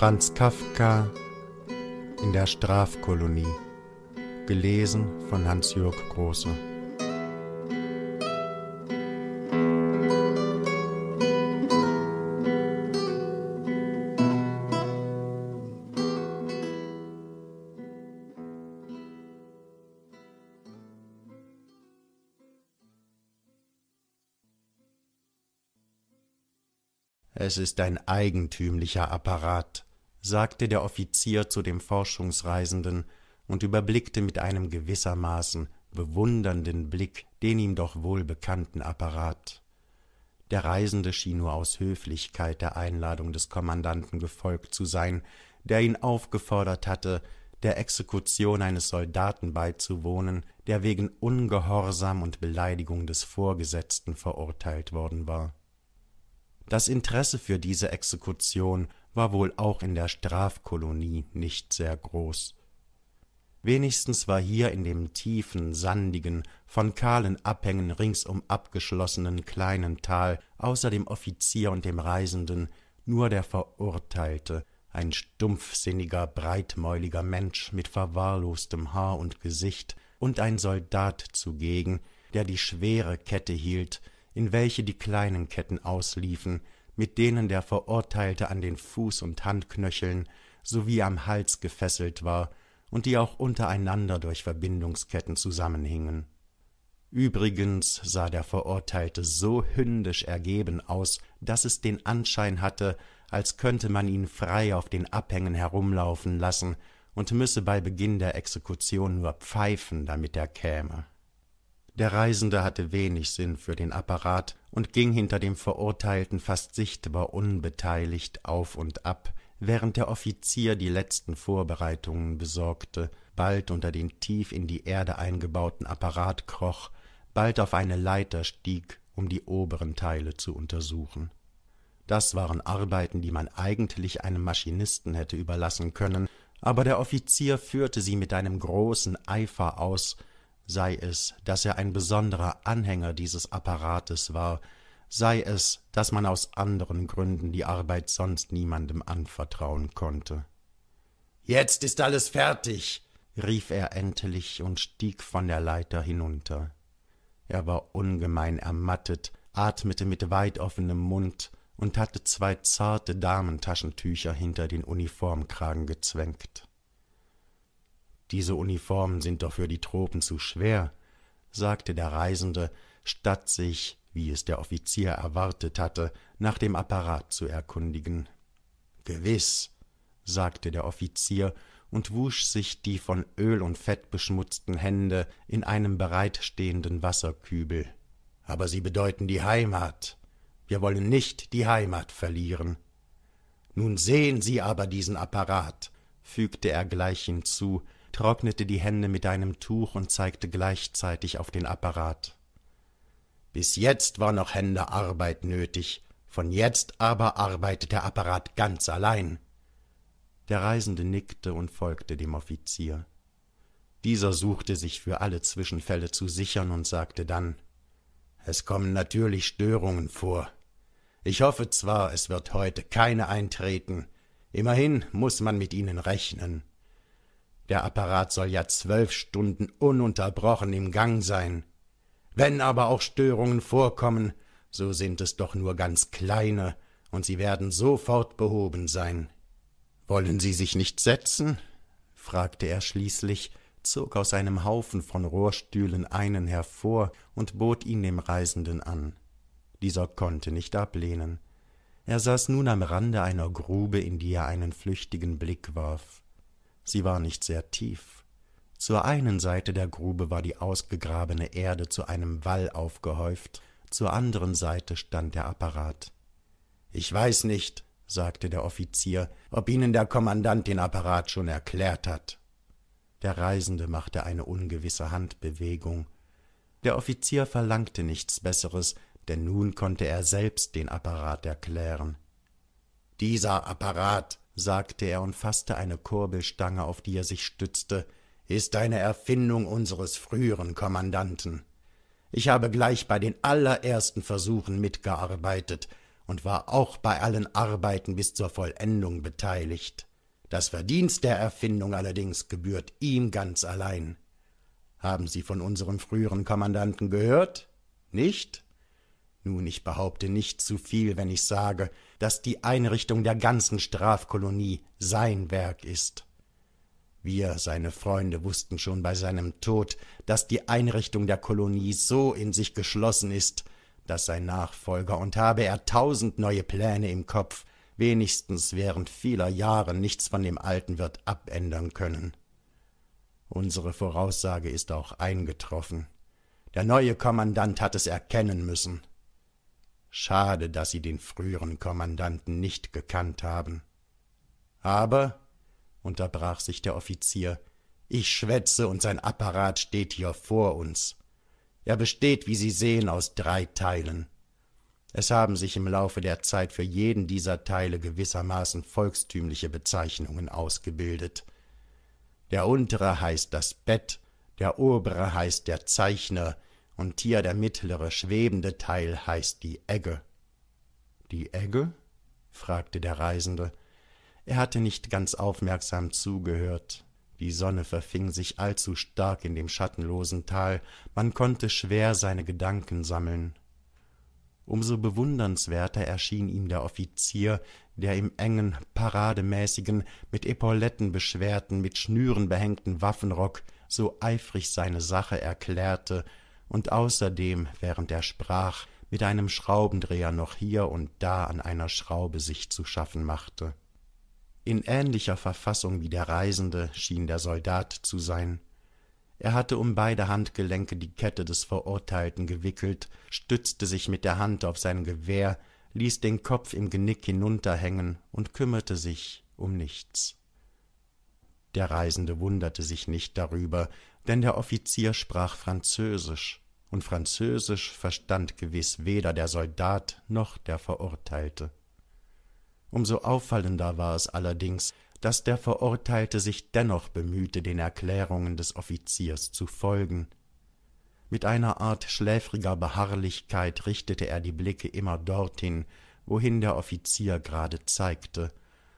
Franz Kafka in der Strafkolonie, gelesen von hans jürg Große. Es ist ein eigentümlicher Apparat sagte der Offizier zu dem Forschungsreisenden und überblickte mit einem gewissermaßen bewundernden Blick den ihm doch wohl bekannten Apparat. Der Reisende schien nur aus Höflichkeit der Einladung des Kommandanten gefolgt zu sein, der ihn aufgefordert hatte, der Exekution eines Soldaten beizuwohnen, der wegen Ungehorsam und Beleidigung des Vorgesetzten verurteilt worden war. Das Interesse für diese Exekution war wohl auch in der Strafkolonie nicht sehr groß. Wenigstens war hier in dem tiefen, sandigen, von kahlen Abhängen ringsum abgeschlossenen kleinen Tal außer dem Offizier und dem Reisenden nur der Verurteilte, ein stumpfsinniger, breitmäuliger Mensch mit verwahrlostem Haar und Gesicht und ein Soldat zugegen, der die schwere Kette hielt, in welche die kleinen Ketten ausliefen mit denen der Verurteilte an den Fuß- und Handknöcheln sowie am Hals gefesselt war und die auch untereinander durch Verbindungsketten zusammenhingen. Übrigens sah der Verurteilte so hündisch ergeben aus, daß es den Anschein hatte, als könnte man ihn frei auf den Abhängen herumlaufen lassen und müsse bei Beginn der Exekution nur pfeifen, damit er käme der Reisende hatte wenig Sinn für den Apparat und ging hinter dem Verurteilten fast sichtbar unbeteiligt auf und ab, während der Offizier die letzten Vorbereitungen besorgte, bald unter den tief in die Erde eingebauten Apparat kroch, bald auf eine Leiter stieg, um die oberen Teile zu untersuchen. Das waren Arbeiten, die man eigentlich einem Maschinisten hätte überlassen können, aber der Offizier führte sie mit einem großen Eifer aus sei es, dass er ein besonderer Anhänger dieses Apparates war, sei es, dass man aus anderen Gründen die Arbeit sonst niemandem anvertrauen konnte. Jetzt ist alles fertig, rief er endlich und stieg von der Leiter hinunter. Er war ungemein ermattet, atmete mit weit offenem Mund und hatte zwei zarte Damentaschentücher hinter den Uniformkragen gezwängt. Diese Uniformen sind doch für die Tropen zu schwer, sagte der Reisende, statt sich, wie es der Offizier erwartet hatte, nach dem Apparat zu erkundigen. Gewiss, sagte der Offizier und wusch sich die von Öl und Fett beschmutzten Hände in einem bereitstehenden Wasserkübel. Aber sie bedeuten die Heimat. Wir wollen nicht die Heimat verlieren. Nun sehen Sie aber diesen Apparat, fügte er gleich hinzu, trocknete die Hände mit einem Tuch und zeigte gleichzeitig auf den Apparat. Bis jetzt war noch Händearbeit nötig, von jetzt aber arbeitet der Apparat ganz allein. Der Reisende nickte und folgte dem Offizier. Dieser suchte sich für alle Zwischenfälle zu sichern und sagte dann Es kommen natürlich Störungen vor. Ich hoffe zwar, es wird heute keine eintreten, immerhin muß man mit ihnen rechnen. Der Apparat soll ja zwölf Stunden ununterbrochen im Gang sein. Wenn aber auch Störungen vorkommen, so sind es doch nur ganz kleine, und sie werden sofort behoben sein. Wollen Sie sich nicht setzen? fragte er schließlich, zog aus einem Haufen von Rohrstühlen einen hervor und bot ihn dem Reisenden an. Dieser konnte nicht ablehnen. Er saß nun am Rande einer Grube, in die er einen flüchtigen Blick warf. Sie war nicht sehr tief. Zur einen Seite der Grube war die ausgegrabene Erde zu einem Wall aufgehäuft, zur anderen Seite stand der Apparat. Ich weiß nicht, sagte der Offizier, ob Ihnen der Kommandant den Apparat schon erklärt hat. Der Reisende machte eine ungewisse Handbewegung. Der Offizier verlangte nichts Besseres, denn nun konnte er selbst den Apparat erklären. Dieser Apparat, sagte er und faßte eine Kurbelstange, auf die er sich stützte, ist eine Erfindung unseres früheren Kommandanten. Ich habe gleich bei den allerersten Versuchen mitgearbeitet und war auch bei allen Arbeiten bis zur Vollendung beteiligt. Das Verdienst der Erfindung allerdings gebührt ihm ganz allein. Haben Sie von unserem früheren Kommandanten gehört? Nicht? Nun, ich behaupte nicht zu viel, wenn ich sage, dass die Einrichtung der ganzen Strafkolonie sein Werk ist. Wir, seine Freunde, wussten schon bei seinem Tod, dass die Einrichtung der Kolonie so in sich geschlossen ist, dass sein Nachfolger, und habe er tausend neue Pläne im Kopf, wenigstens während vieler Jahre nichts von dem Alten wird abändern können. Unsere Voraussage ist auch eingetroffen. Der neue Kommandant hat es erkennen müssen. Schade, dass sie den früheren Kommandanten nicht gekannt haben. Aber, unterbrach sich der Offizier, ich schwätze und sein Apparat steht hier vor uns. Er besteht, wie Sie sehen, aus drei Teilen. Es haben sich im Laufe der Zeit für jeden dieser Teile gewissermaßen volkstümliche Bezeichnungen ausgebildet. Der untere heißt das Bett, der obere heißt der Zeichner, und hier der mittlere schwebende Teil heißt die Egge. Die Egge? fragte der Reisende. Er hatte nicht ganz aufmerksam zugehört. Die Sonne verfing sich allzu stark in dem schattenlosen Tal, man konnte schwer seine Gedanken sammeln. Umso bewundernswerter erschien ihm der Offizier, der im engen, parademäßigen, mit Epauletten beschwerten, mit Schnüren behängten Waffenrock so eifrig seine Sache erklärte, und außerdem, während er sprach, mit einem Schraubendreher noch hier und da an einer Schraube sich zu schaffen machte. In ähnlicher Verfassung wie der Reisende schien der Soldat zu sein. Er hatte um beide Handgelenke die Kette des Verurteilten gewickelt, stützte sich mit der Hand auf sein Gewehr, ließ den Kopf im Genick hinunterhängen und kümmerte sich um nichts. Der Reisende wunderte sich nicht darüber, denn der Offizier sprach Französisch, und Französisch verstand gewiß weder der Soldat noch der Verurteilte. Um so auffallender war es allerdings, dass der Verurteilte sich dennoch bemühte, den Erklärungen des Offiziers zu folgen. Mit einer Art schläfriger Beharrlichkeit richtete er die Blicke immer dorthin, wohin der Offizier gerade zeigte,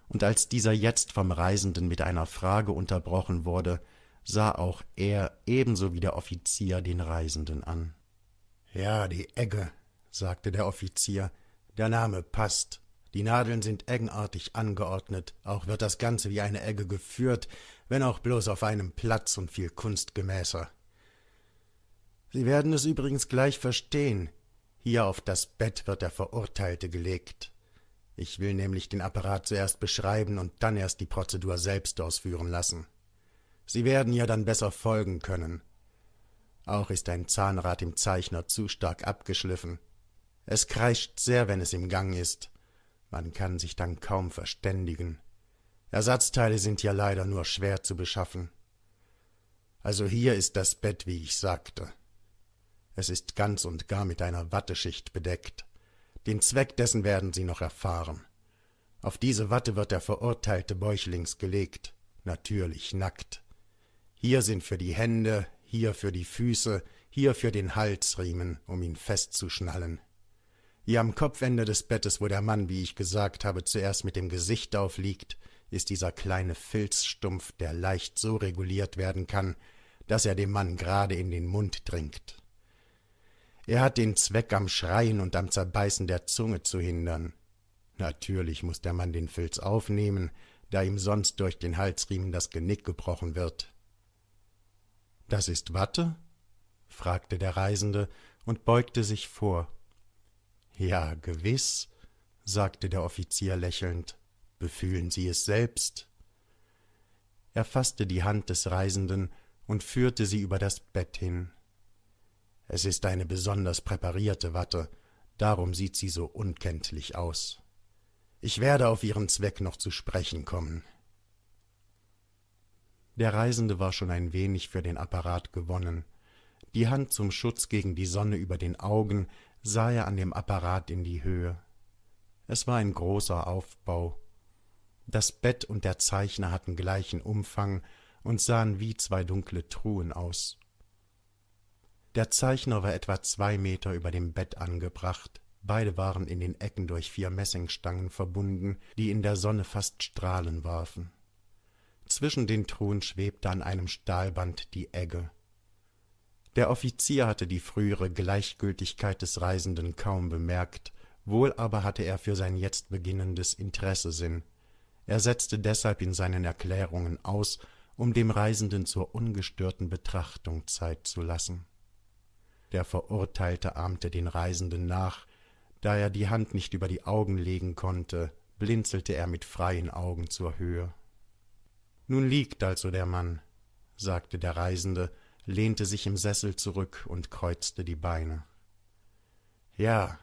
und als dieser jetzt vom Reisenden mit einer Frage unterbrochen wurde, sah auch er ebenso wie der Offizier den Reisenden an. Ja, die Egge, sagte der Offizier, der Name passt. Die Nadeln sind eggenartig angeordnet, auch wird das Ganze wie eine Egge geführt, wenn auch bloß auf einem Platz und viel kunstgemäßer. Sie werden es übrigens gleich verstehen. Hier auf das Bett wird der Verurteilte gelegt. Ich will nämlich den Apparat zuerst beschreiben und dann erst die Prozedur selbst ausführen lassen. Sie werden ihr dann besser folgen können. Auch ist ein Zahnrad im Zeichner zu stark abgeschliffen. Es kreischt sehr, wenn es im Gang ist. Man kann sich dann kaum verständigen. Ersatzteile sind ja leider nur schwer zu beschaffen. Also hier ist das Bett, wie ich sagte. Es ist ganz und gar mit einer Watteschicht bedeckt. Den Zweck dessen werden Sie noch erfahren. Auf diese Watte wird der verurteilte Bäuchlings gelegt, natürlich nackt. Hier sind für die Hände, hier für die Füße, hier für den Halsriemen, um ihn festzuschnallen. Hier am Kopfende des Bettes, wo der Mann, wie ich gesagt habe, zuerst mit dem Gesicht aufliegt, ist dieser kleine Filzstumpf, der leicht so reguliert werden kann, dass er dem Mann gerade in den Mund dringt. Er hat den Zweck, am Schreien und am Zerbeißen der Zunge zu hindern. Natürlich muß der Mann den Filz aufnehmen, da ihm sonst durch den Halsriemen das Genick gebrochen wird. Das ist Watte? fragte der Reisende und beugte sich vor. Ja, gewiß, sagte der Offizier lächelnd. Befühlen Sie es selbst. Er faßte die Hand des Reisenden und führte sie über das Bett hin. Es ist eine besonders präparierte Watte, darum sieht sie so unkenntlich aus. Ich werde auf Ihren Zweck noch zu sprechen kommen der reisende war schon ein wenig für den apparat gewonnen die hand zum schutz gegen die sonne über den augen sah er an dem apparat in die höhe es war ein großer aufbau das bett und der zeichner hatten gleichen umfang und sahen wie zwei dunkle truhen aus der zeichner war etwa zwei meter über dem bett angebracht beide waren in den ecken durch vier messingstangen verbunden die in der sonne fast strahlen warfen zwischen den Truhen schwebte an einem Stahlband die Egge. Der Offizier hatte die frühere Gleichgültigkeit des Reisenden kaum bemerkt, wohl aber hatte er für sein jetzt beginnendes Interesse Sinn. Er setzte deshalb in seinen Erklärungen aus, um dem Reisenden zur ungestörten Betrachtung Zeit zu lassen. Der Verurteilte ahmte den Reisenden nach, da er die Hand nicht über die Augen legen konnte, blinzelte er mit freien Augen zur Höhe nun liegt also der mann sagte der reisende lehnte sich im sessel zurück und kreuzte die beine ja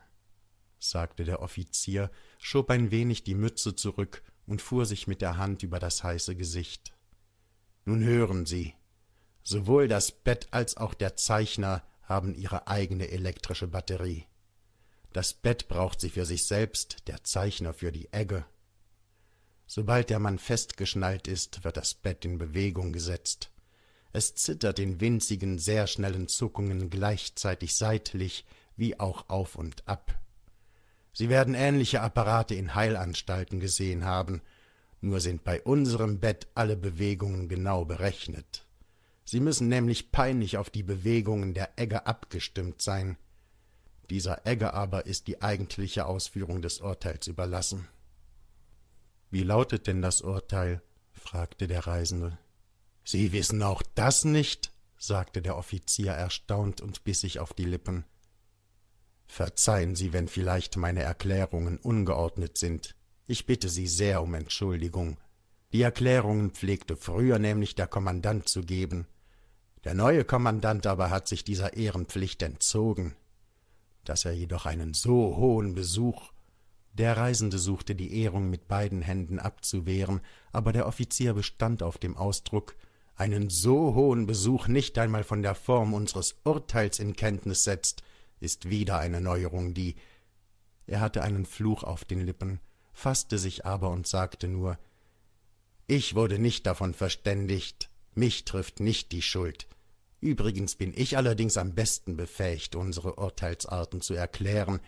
sagte der offizier schob ein wenig die mütze zurück und fuhr sich mit der hand über das heiße gesicht nun hören sie sowohl das bett als auch der zeichner haben ihre eigene elektrische batterie das bett braucht sie für sich selbst der zeichner für die egge Sobald der Mann festgeschnallt ist, wird das Bett in Bewegung gesetzt. Es zittert in winzigen, sehr schnellen Zuckungen gleichzeitig seitlich wie auch auf und ab. Sie werden ähnliche Apparate in Heilanstalten gesehen haben, nur sind bei unserem Bett alle Bewegungen genau berechnet. Sie müssen nämlich peinlich auf die Bewegungen der Egge abgestimmt sein. Dieser Egge aber ist die eigentliche Ausführung des Urteils überlassen. Wie lautet denn das Urteil? fragte der Reisende. Sie wissen auch das nicht, sagte der Offizier erstaunt und biss sich auf die Lippen. Verzeihen Sie, wenn vielleicht meine Erklärungen ungeordnet sind. Ich bitte Sie sehr um Entschuldigung. Die Erklärungen pflegte früher nämlich der Kommandant zu geben. Der neue Kommandant aber hat sich dieser Ehrenpflicht entzogen. Dass er jedoch einen so hohen Besuch der Reisende suchte die Ehrung mit beiden Händen abzuwehren, aber der Offizier bestand auf dem Ausdruck, einen so hohen Besuch nicht einmal von der Form unseres Urteils in Kenntnis setzt, ist wieder eine Neuerung, die er hatte einen Fluch auf den Lippen, faßte sich aber und sagte nur Ich wurde nicht davon verständigt, mich trifft nicht die Schuld. Übrigens bin ich allerdings am besten befähigt, unsere Urteilsarten zu erklären,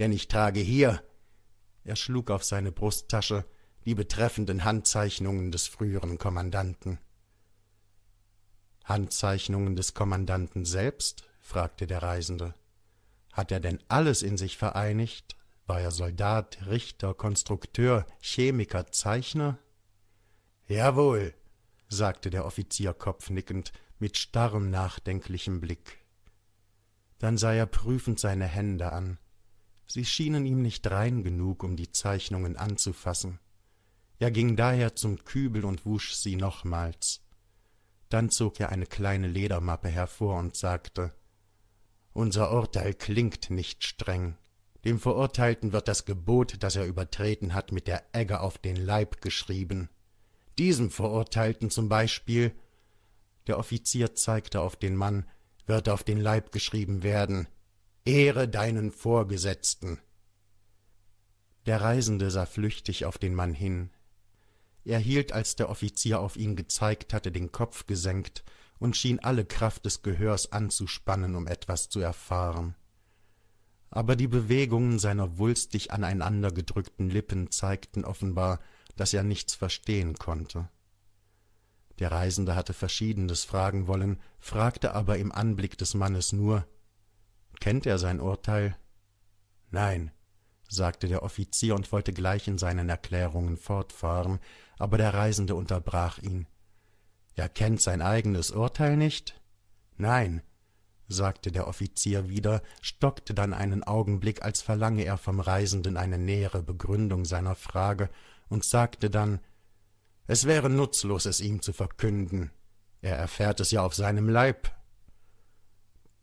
denn ich trage hier er schlug auf seine Brusttasche die betreffenden Handzeichnungen des früheren Kommandanten. Handzeichnungen des Kommandanten selbst? fragte der Reisende. Hat er denn alles in sich vereinigt? War er Soldat, Richter, Konstrukteur, Chemiker, Zeichner? Jawohl, sagte der Offizier kopfnickend mit starrem, nachdenklichem Blick. Dann sah er prüfend seine Hände an. Sie schienen ihm nicht rein genug, um die Zeichnungen anzufassen. Er ging daher zum Kübel und wusch sie nochmals. Dann zog er eine kleine Ledermappe hervor und sagte Unser Urteil klingt nicht streng. Dem Verurteilten wird das Gebot, das er übertreten hat, mit der Egge auf den Leib geschrieben. Diesem Verurteilten zum Beispiel der Offizier zeigte auf den Mann, wird auf den Leib geschrieben werden, Ehre deinen Vorgesetzten. Der Reisende sah flüchtig auf den Mann hin. Er hielt, als der Offizier auf ihn gezeigt hatte, den Kopf gesenkt und schien alle Kraft des Gehörs anzuspannen, um etwas zu erfahren. Aber die Bewegungen seiner wulstig aneinandergedrückten Lippen zeigten offenbar, dass er nichts verstehen konnte. Der Reisende hatte verschiedenes fragen wollen, fragte aber im Anblick des Mannes nur Kennt er sein Urteil? Nein, sagte der Offizier und wollte gleich in seinen Erklärungen fortfahren, aber der Reisende unterbrach ihn. Er kennt sein eigenes Urteil nicht? Nein, sagte der Offizier wieder, stockte dann einen Augenblick, als verlange er vom Reisenden eine nähere Begründung seiner Frage, und sagte dann Es wäre nutzlos, es ihm zu verkünden. Er erfährt es ja auf seinem Leib,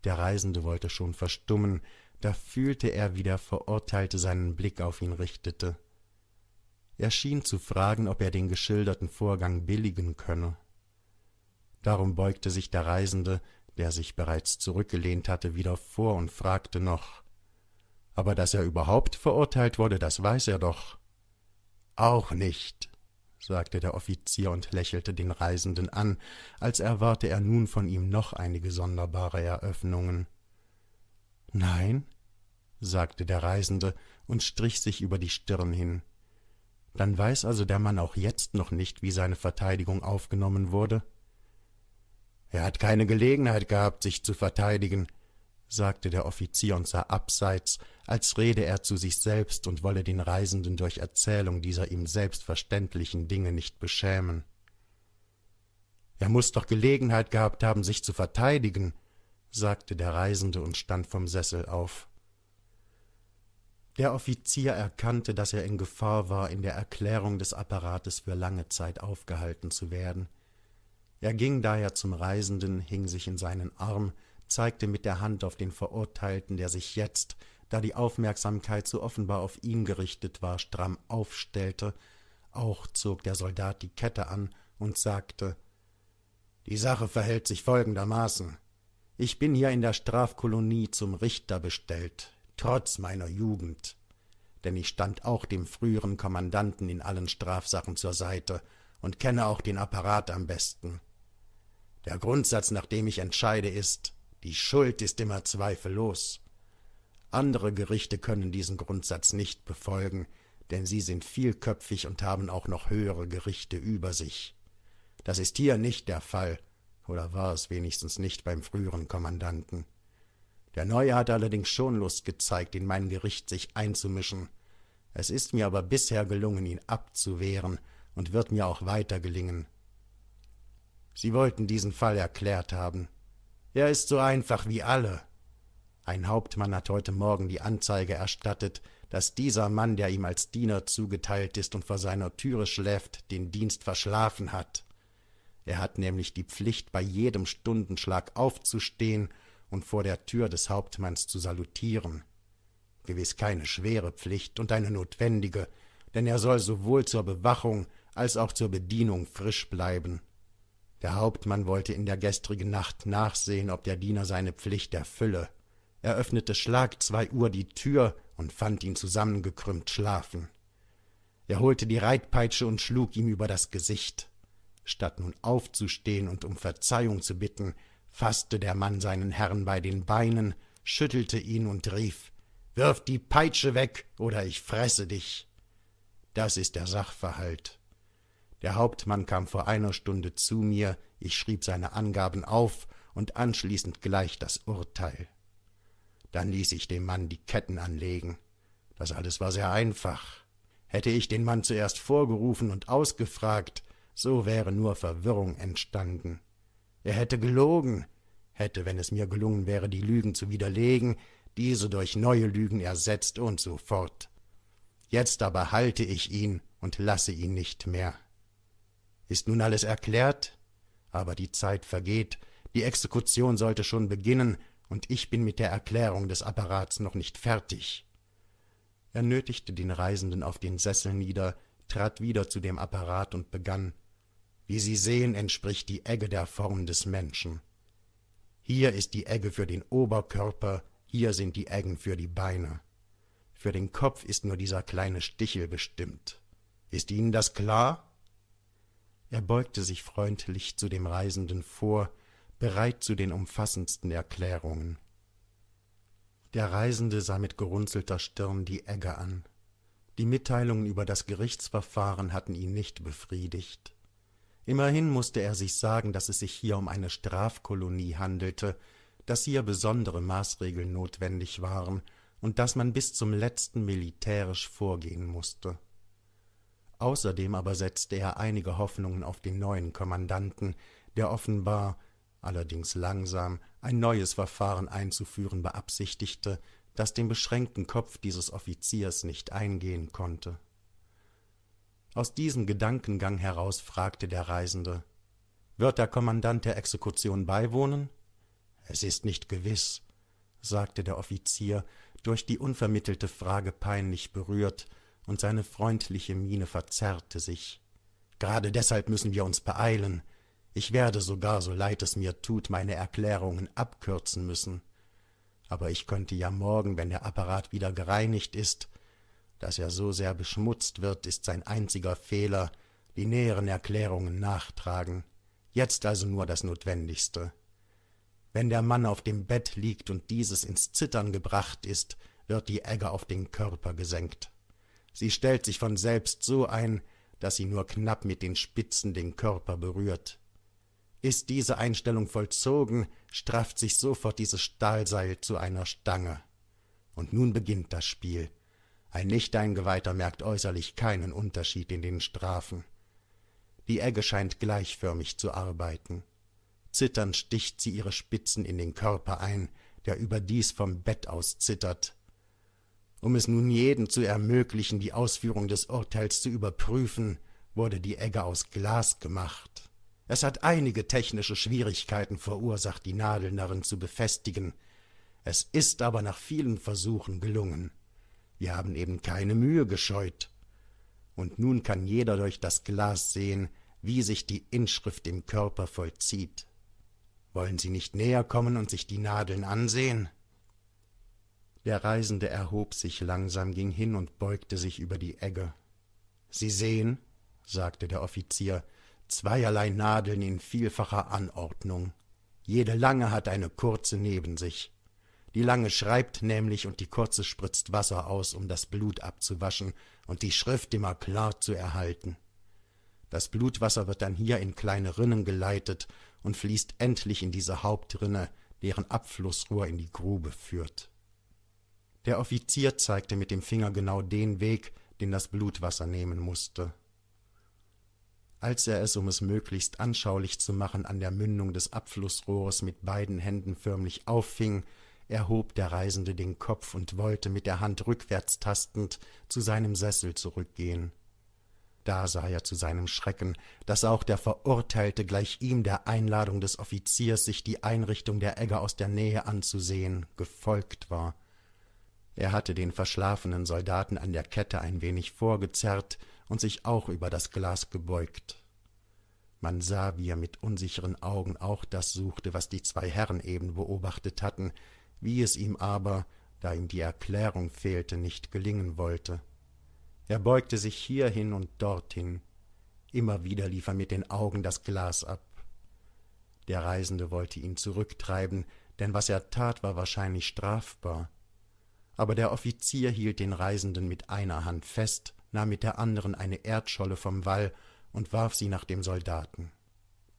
der Reisende wollte schon verstummen, da fühlte er, wie der Verurteilte seinen Blick auf ihn richtete. Er schien zu fragen, ob er den geschilderten Vorgang billigen könne. Darum beugte sich der Reisende, der sich bereits zurückgelehnt hatte, wieder vor und fragte noch Aber dass er überhaupt verurteilt wurde, das weiß er doch. Auch nicht, sagte der Offizier und lächelte den Reisenden an, als erwarte er nun von ihm noch einige sonderbare Eröffnungen. Nein, sagte der Reisende und strich sich über die Stirn hin. Dann weiß also der Mann auch jetzt noch nicht, wie seine Verteidigung aufgenommen wurde. Er hat keine Gelegenheit gehabt, sich zu verteidigen, sagte der Offizier und sah abseits, als rede er zu sich selbst und wolle den Reisenden durch Erzählung dieser ihm selbstverständlichen Dinge nicht beschämen. Er muß doch Gelegenheit gehabt haben, sich zu verteidigen, sagte der Reisende und stand vom Sessel auf. Der Offizier erkannte, dass er in Gefahr war, in der Erklärung des Apparates für lange Zeit aufgehalten zu werden. Er ging daher zum Reisenden, hing sich in seinen Arm, zeigte mit der Hand auf den Verurteilten, der sich jetzt da die Aufmerksamkeit so offenbar auf ihn gerichtet war, stramm aufstellte. Auch zog der Soldat die Kette an und sagte Die Sache verhält sich folgendermaßen. Ich bin hier in der Strafkolonie zum Richter bestellt, trotz meiner Jugend. Denn ich stand auch dem früheren Kommandanten in allen Strafsachen zur Seite und kenne auch den Apparat am besten. Der Grundsatz, nach dem ich entscheide, ist, die Schuld ist immer zweifellos. Andere Gerichte können diesen Grundsatz nicht befolgen, denn sie sind vielköpfig und haben auch noch höhere Gerichte über sich. Das ist hier nicht der Fall, oder war es wenigstens nicht beim früheren Kommandanten. Der Neue hat allerdings schon Lust gezeigt, in mein Gericht sich einzumischen. Es ist mir aber bisher gelungen, ihn abzuwehren und wird mir auch weiter gelingen. Sie wollten diesen Fall erklärt haben. Er ist so einfach wie alle, ein Hauptmann hat heute Morgen die Anzeige erstattet, dass dieser Mann, der ihm als Diener zugeteilt ist und vor seiner Türe schläft, den Dienst verschlafen hat. Er hat nämlich die Pflicht, bei jedem Stundenschlag aufzustehen und vor der Tür des Hauptmanns zu salutieren. Gewiss keine schwere Pflicht und eine notwendige, denn er soll sowohl zur Bewachung als auch zur Bedienung frisch bleiben. Der Hauptmann wollte in der gestrigen Nacht nachsehen, ob der Diener seine Pflicht erfülle. Er öffnete Schlag zwei Uhr die Tür und fand ihn zusammengekrümmt schlafen. Er holte die Reitpeitsche und schlug ihm über das Gesicht. Statt nun aufzustehen und um Verzeihung zu bitten, faßte der Mann seinen Herrn bei den Beinen, schüttelte ihn und rief Wirf die Peitsche weg, oder ich fresse dich. Das ist der Sachverhalt. Der Hauptmann kam vor einer Stunde zu mir, ich schrieb seine Angaben auf und anschließend gleich das Urteil. Dann ließ ich dem Mann die Ketten anlegen. Das alles war sehr einfach. Hätte ich den Mann zuerst vorgerufen und ausgefragt, so wäre nur Verwirrung entstanden. Er hätte gelogen, hätte, wenn es mir gelungen wäre, die Lügen zu widerlegen, diese durch neue Lügen ersetzt und so fort. Jetzt aber halte ich ihn und lasse ihn nicht mehr. Ist nun alles erklärt? Aber die Zeit vergeht, die Exekution sollte schon beginnen, und ich bin mit der Erklärung des Apparats noch nicht fertig. Er nötigte den Reisenden auf den Sessel nieder, trat wieder zu dem Apparat und begann. Wie Sie sehen, entspricht die Egge der Form des Menschen. Hier ist die Egge für den Oberkörper, hier sind die Eggen für die Beine. Für den Kopf ist nur dieser kleine Stichel bestimmt. Ist Ihnen das klar? Er beugte sich freundlich zu dem Reisenden vor, bereit zu den umfassendsten Erklärungen. Der Reisende sah mit gerunzelter Stirn die Egge an. Die Mitteilungen über das Gerichtsverfahren hatten ihn nicht befriedigt. Immerhin musste er sich sagen, dass es sich hier um eine Strafkolonie handelte, dass hier besondere Maßregeln notwendig waren und dass man bis zum letzten militärisch vorgehen musste. Außerdem aber setzte er einige Hoffnungen auf den neuen Kommandanten, der offenbar allerdings langsam, ein neues Verfahren einzuführen beabsichtigte, das dem beschränkten Kopf dieses Offiziers nicht eingehen konnte. Aus diesem Gedankengang heraus fragte der Reisende Wird der Kommandant der Exekution beiwohnen? Es ist nicht gewiss, sagte der Offizier, durch die unvermittelte Frage peinlich berührt, und seine freundliche Miene verzerrte sich. Gerade deshalb müssen wir uns beeilen, ich werde sogar, so leid es mir tut, meine Erklärungen abkürzen müssen. Aber ich könnte ja morgen, wenn der Apparat wieder gereinigt ist, dass er so sehr beschmutzt wird, ist sein einziger Fehler, die näheren Erklärungen nachtragen. Jetzt also nur das Notwendigste. Wenn der Mann auf dem Bett liegt und dieses ins Zittern gebracht ist, wird die Egge auf den Körper gesenkt. Sie stellt sich von selbst so ein, dass sie nur knapp mit den Spitzen den Körper berührt. Ist diese Einstellung vollzogen, strafft sich sofort dieses Stahlseil zu einer Stange. Und nun beginnt das Spiel. Ein Nichteingeweihter merkt äußerlich keinen Unterschied in den Strafen. Die Egge scheint gleichförmig zu arbeiten. Zitternd sticht sie ihre Spitzen in den Körper ein, der überdies vom Bett aus zittert. Um es nun jedem zu ermöglichen, die Ausführung des Urteils zu überprüfen, wurde die Egge aus Glas gemacht. Es hat einige technische Schwierigkeiten verursacht, die Nadelnarren zu befestigen. Es ist aber nach vielen Versuchen gelungen. Wir haben eben keine Mühe gescheut. Und nun kann jeder durch das Glas sehen, wie sich die Inschrift im Körper vollzieht. Wollen Sie nicht näher kommen und sich die Nadeln ansehen? Der Reisende erhob sich langsam, ging hin und beugte sich über die Egge. Sie sehen, sagte der Offizier, zweierlei Nadeln in vielfacher Anordnung. Jede lange hat eine kurze neben sich. Die lange schreibt nämlich und die kurze spritzt Wasser aus, um das Blut abzuwaschen und die Schrift immer klar zu erhalten. Das Blutwasser wird dann hier in kleine Rinnen geleitet und fließt endlich in diese Hauptrinne, deren Abflussrohr in die Grube führt. Der Offizier zeigte mit dem Finger genau den Weg, den das Blutwasser nehmen musste als er es, um es möglichst anschaulich zu machen, an der Mündung des Abflußrohres mit beiden Händen förmlich auffing, erhob der Reisende den Kopf und wollte mit der Hand rückwärts tastend zu seinem Sessel zurückgehen. Da sah er zu seinem Schrecken, daß auch der Verurteilte gleich ihm der Einladung des Offiziers, sich die Einrichtung der Egger aus der Nähe anzusehen, gefolgt war. Er hatte den verschlafenen Soldaten an der Kette ein wenig vorgezerrt und sich auch über das Glas gebeugt. Man sah, wie er mit unsicheren Augen auch das suchte, was die zwei Herren eben beobachtet hatten, wie es ihm aber, da ihm die Erklärung fehlte, nicht gelingen wollte. Er beugte sich hierhin und dorthin. Immer wieder lief er mit den Augen das Glas ab. Der Reisende wollte ihn zurücktreiben, denn was er tat, war wahrscheinlich strafbar. Aber der Offizier hielt den Reisenden mit einer Hand fest nahm mit der anderen eine Erdscholle vom Wall und warf sie nach dem Soldaten.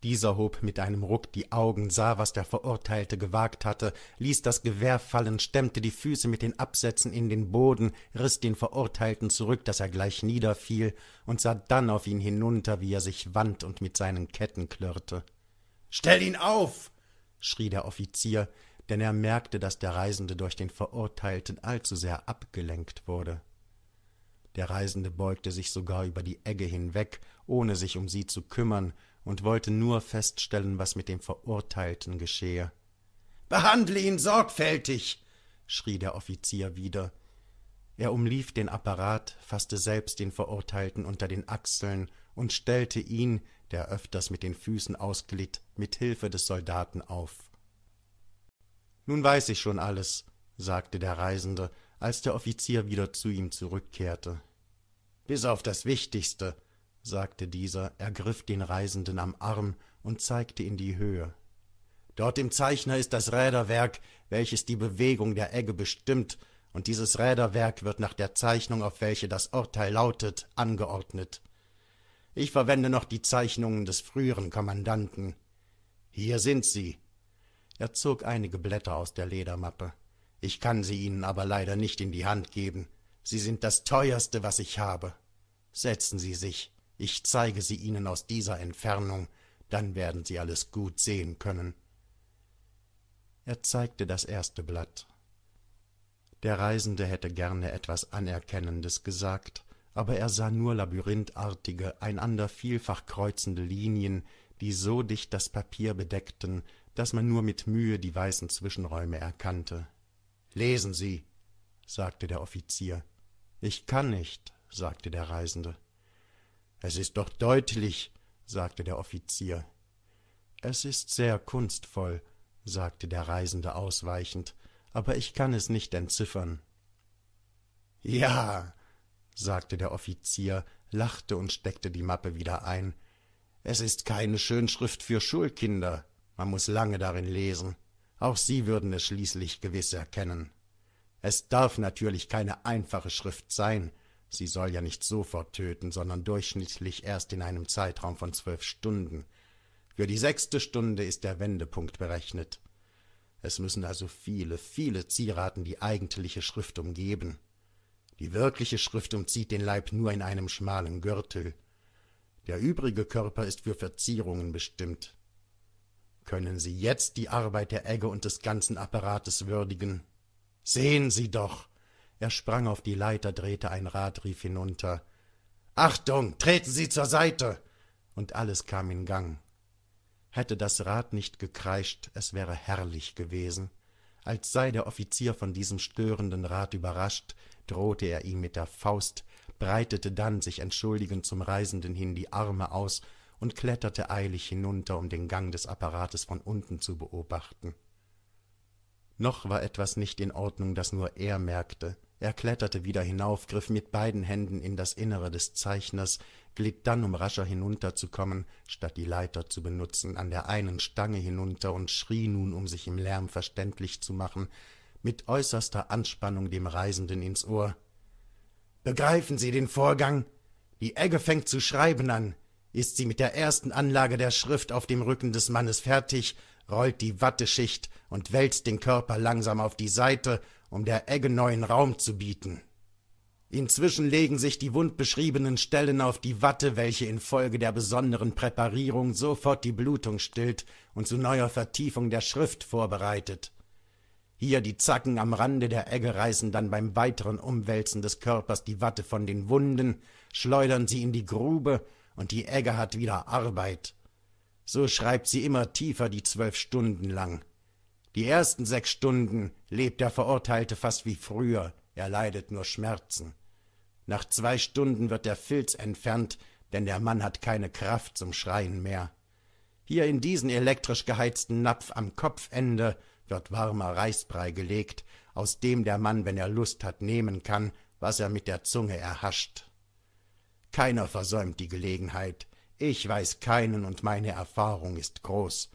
Dieser hob mit einem Ruck die Augen, sah, was der Verurteilte gewagt hatte, ließ das Gewehr fallen, stemmte die Füße mit den Absätzen in den Boden, riß den Verurteilten zurück, daß er gleich niederfiel, und sah dann auf ihn hinunter, wie er sich wand und mit seinen Ketten klirrte. Stell ihn auf! schrie der Offizier, denn er merkte, daß der Reisende durch den Verurteilten allzu sehr abgelenkt wurde. Der Reisende beugte sich sogar über die Egge hinweg, ohne sich um sie zu kümmern, und wollte nur feststellen, was mit dem Verurteilten geschehe. Behandle ihn sorgfältig, schrie der Offizier wieder. Er umlief den Apparat, faßte selbst den Verurteilten unter den Achseln und stellte ihn, der öfters mit den Füßen ausglitt, mit Hilfe des Soldaten auf. Nun weiß ich schon alles, sagte der Reisende als der Offizier wieder zu ihm zurückkehrte. Bis auf das Wichtigste, sagte dieser, ergriff den Reisenden am Arm und zeigte in die Höhe. Dort im Zeichner ist das Räderwerk, welches die Bewegung der Egge bestimmt, und dieses Räderwerk wird nach der Zeichnung, auf welche das Urteil lautet, angeordnet. Ich verwende noch die Zeichnungen des früheren Kommandanten. Hier sind sie. Er zog einige Blätter aus der Ledermappe. Ich kann sie Ihnen aber leider nicht in die Hand geben. Sie sind das teuerste, was ich habe. Setzen Sie sich, ich zeige sie Ihnen aus dieser Entfernung, dann werden Sie alles gut sehen können. Er zeigte das erste Blatt. Der Reisende hätte gerne etwas Anerkennendes gesagt, aber er sah nur labyrinthartige, einander vielfach kreuzende Linien, die so dicht das Papier bedeckten, dass man nur mit Mühe die weißen Zwischenräume erkannte. Lesen Sie, sagte der Offizier. Ich kann nicht, sagte der Reisende. Es ist doch deutlich, sagte der Offizier. Es ist sehr kunstvoll, sagte der Reisende ausweichend, aber ich kann es nicht entziffern. Ja, sagte der Offizier, lachte und steckte die Mappe wieder ein. Es ist keine Schönschrift für Schulkinder, man muß lange darin lesen. Auch sie würden es schließlich gewiss erkennen. Es darf natürlich keine einfache Schrift sein, sie soll ja nicht sofort töten, sondern durchschnittlich erst in einem Zeitraum von zwölf Stunden. Für die sechste Stunde ist der Wendepunkt berechnet. Es müssen also viele, viele Zieraten die eigentliche Schrift umgeben. Die wirkliche Schrift umzieht den Leib nur in einem schmalen Gürtel. Der übrige Körper ist für Verzierungen bestimmt können Sie jetzt die Arbeit der Egge und des ganzen Apparates würdigen. Sehen Sie doch! Er sprang auf die Leiter, drehte ein Rad, rief hinunter. Achtung, treten Sie zur Seite! Und alles kam in Gang. Hätte das Rad nicht gekreischt, es wäre herrlich gewesen. Als sei der Offizier von diesem störenden Rad überrascht, drohte er ihm mit der Faust, breitete dann, sich entschuldigend zum Reisenden hin, die Arme aus und kletterte eilig hinunter, um den Gang des Apparates von unten zu beobachten. Noch war etwas nicht in Ordnung, das nur er merkte. Er kletterte wieder hinauf, griff mit beiden Händen in das Innere des Zeichners, glitt dann, um rascher hinunterzukommen, statt die Leiter zu benutzen, an der einen Stange hinunter und schrie nun, um sich im Lärm verständlich zu machen, mit äußerster Anspannung dem Reisenden ins Ohr. Begreifen Sie den Vorgang? Die Egge fängt zu schreiben an. Ist sie mit der ersten Anlage der Schrift auf dem Rücken des Mannes fertig, rollt die Watteschicht und wälzt den Körper langsam auf die Seite, um der Egge neuen Raum zu bieten. Inzwischen legen sich die wundbeschriebenen Stellen auf die Watte, welche infolge der besonderen Präparierung sofort die Blutung stillt und zu neuer Vertiefung der Schrift vorbereitet. Hier die Zacken am Rande der Egge reißen dann beim weiteren Umwälzen des Körpers die Watte von den Wunden, schleudern sie in die Grube und die Egge hat wieder Arbeit. So schreibt sie immer tiefer die zwölf Stunden lang. Die ersten sechs Stunden lebt der Verurteilte fast wie früher, er leidet nur Schmerzen. Nach zwei Stunden wird der Filz entfernt, denn der Mann hat keine Kraft zum Schreien mehr. Hier in diesen elektrisch geheizten Napf am Kopfende wird warmer Reisbrei gelegt, aus dem der Mann, wenn er Lust hat, nehmen kann, was er mit der Zunge erhascht. Keiner versäumt die Gelegenheit. Ich weiß keinen und meine Erfahrung ist groß.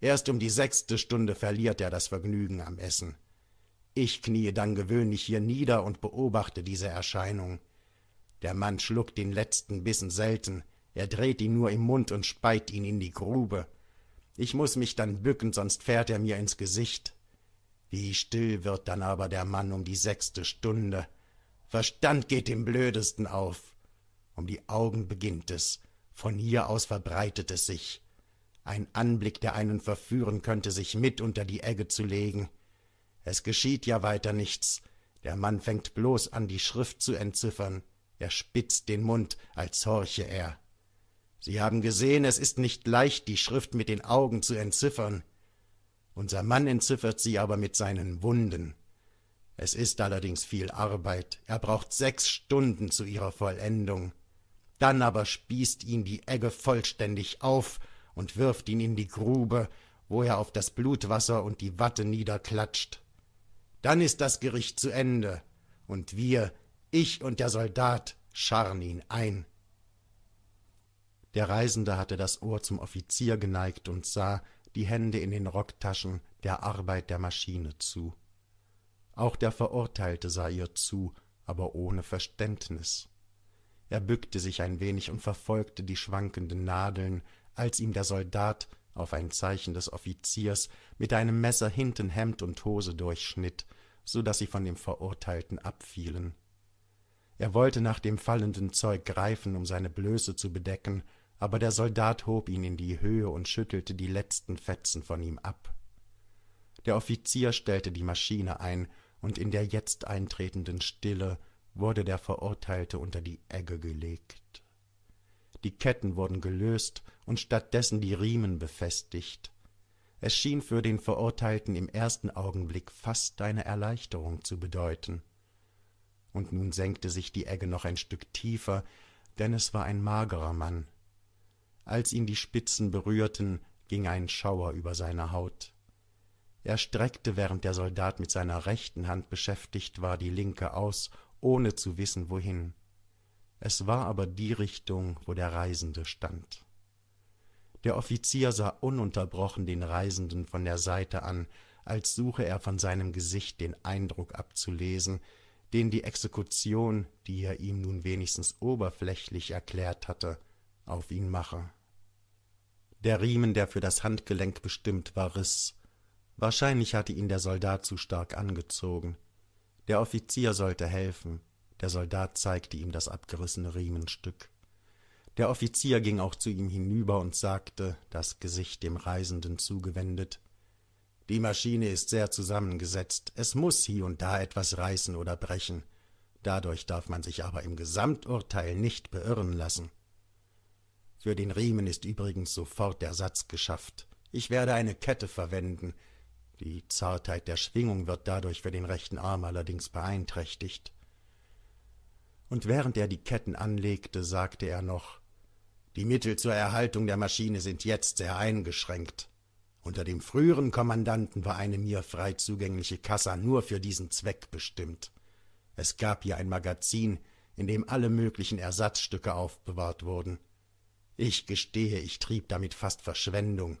Erst um die sechste Stunde verliert er das Vergnügen am Essen. Ich kniee dann gewöhnlich hier nieder und beobachte diese Erscheinung. Der Mann schluckt den letzten Bissen selten, er dreht ihn nur im Mund und speit ihn in die Grube. Ich muß mich dann bücken, sonst fährt er mir ins Gesicht. Wie still wird dann aber der Mann um die sechste Stunde. Verstand geht dem Blödesten auf um die Augen beginnt es, von hier aus verbreitet es sich. Ein Anblick, der einen verführen könnte, sich mit unter die Egge zu legen. Es geschieht ja weiter nichts. Der Mann fängt bloß an, die Schrift zu entziffern. Er spitzt den Mund, als horche er. Sie haben gesehen, es ist nicht leicht, die Schrift mit den Augen zu entziffern. Unser Mann entziffert sie aber mit seinen Wunden. Es ist allerdings viel Arbeit. Er braucht sechs Stunden zu ihrer Vollendung. Dann aber spießt ihn die Egge vollständig auf und wirft ihn in die Grube, wo er auf das Blutwasser und die Watte niederklatscht. Dann ist das Gericht zu Ende, und wir, ich und der Soldat, scharren ihn ein. Der Reisende hatte das Ohr zum Offizier geneigt und sah, die Hände in den Rocktaschen, der Arbeit der Maschine zu. Auch der Verurteilte sah ihr zu, aber ohne Verständnis er bückte sich ein wenig und verfolgte die schwankenden nadeln als ihm der soldat auf ein zeichen des offiziers mit einem messer hinten hemd und hose durchschnitt so daß sie von dem verurteilten abfielen er wollte nach dem fallenden zeug greifen um seine blöße zu bedecken aber der soldat hob ihn in die höhe und schüttelte die letzten fetzen von ihm ab der offizier stellte die maschine ein und in der jetzt eintretenden stille wurde der Verurteilte unter die Egge gelegt. Die Ketten wurden gelöst und stattdessen die Riemen befestigt. Es schien für den Verurteilten im ersten Augenblick fast eine Erleichterung zu bedeuten. Und nun senkte sich die Egge noch ein Stück tiefer, denn es war ein magerer Mann. Als ihn die Spitzen berührten, ging ein Schauer über seine Haut. Er streckte, während der Soldat mit seiner rechten Hand beschäftigt war, die linke aus ohne zu wissen wohin. Es war aber die Richtung, wo der Reisende stand. Der Offizier sah ununterbrochen den Reisenden von der Seite an, als suche er von seinem Gesicht den Eindruck abzulesen, den die Exekution, die er ihm nun wenigstens oberflächlich erklärt hatte, auf ihn mache. Der Riemen, der für das Handgelenk bestimmt war, riss. Wahrscheinlich hatte ihn der Soldat zu stark angezogen. Der Offizier sollte helfen. Der Soldat zeigte ihm das abgerissene Riemenstück. Der Offizier ging auch zu ihm hinüber und sagte, das Gesicht dem Reisenden zugewendet, die Maschine ist sehr zusammengesetzt, es muss hie und da etwas reißen oder brechen. Dadurch darf man sich aber im Gesamturteil nicht beirren lassen. Für den Riemen ist übrigens sofort der Satz geschafft. Ich werde eine Kette verwenden, die Zartheit der Schwingung wird dadurch für den rechten Arm allerdings beeinträchtigt. Und während er die Ketten anlegte, sagte er noch Die Mittel zur Erhaltung der Maschine sind jetzt sehr eingeschränkt. Unter dem früheren Kommandanten war eine mir frei zugängliche Kassa nur für diesen Zweck bestimmt. Es gab hier ein Magazin, in dem alle möglichen Ersatzstücke aufbewahrt wurden. Ich gestehe, ich trieb damit fast Verschwendung,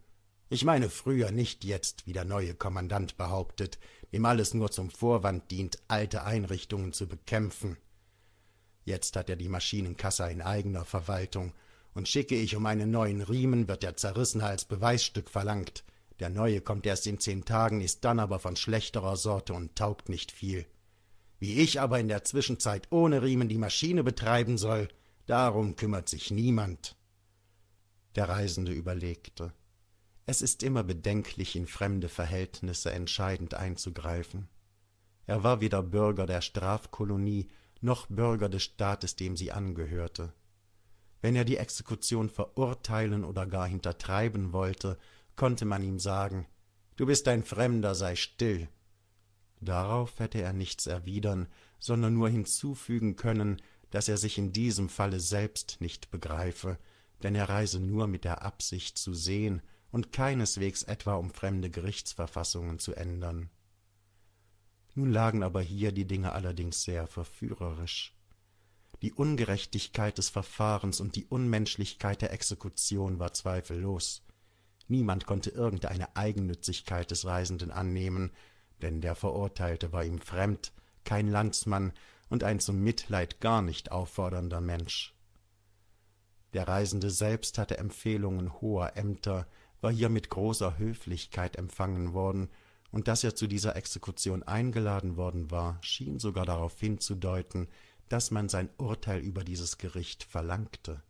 ich meine früher, nicht jetzt, wie der neue Kommandant behauptet, dem alles nur zum Vorwand dient, alte Einrichtungen zu bekämpfen. Jetzt hat er die Maschinenkasse in eigener Verwaltung, und schicke ich um einen neuen Riemen, wird er zerrissen als Beweisstück verlangt. Der neue kommt erst in zehn Tagen, ist dann aber von schlechterer Sorte und taugt nicht viel. Wie ich aber in der Zwischenzeit ohne Riemen die Maschine betreiben soll, darum kümmert sich niemand. Der Reisende überlegte. Es ist immer bedenklich, in fremde Verhältnisse entscheidend einzugreifen. Er war weder Bürger der Strafkolonie noch Bürger des Staates, dem sie angehörte. Wenn er die Exekution verurteilen oder gar hintertreiben wollte, konnte man ihm sagen Du bist ein Fremder, sei still. Darauf hätte er nichts erwidern, sondern nur hinzufügen können, dass er sich in diesem Falle selbst nicht begreife, denn er reise nur mit der Absicht zu sehen, und keineswegs etwa um fremde Gerichtsverfassungen zu ändern. Nun lagen aber hier die Dinge allerdings sehr verführerisch. Die Ungerechtigkeit des Verfahrens und die Unmenschlichkeit der Exekution war zweifellos. Niemand konnte irgendeine Eigennützigkeit des Reisenden annehmen, denn der Verurteilte war ihm fremd, kein Landsmann und ein zum Mitleid gar nicht auffordernder Mensch. Der Reisende selbst hatte Empfehlungen hoher Ämter, war hier mit großer Höflichkeit empfangen worden, und dass er zu dieser Exekution eingeladen worden war, schien sogar darauf hinzudeuten, dass man sein Urteil über dieses Gericht verlangte.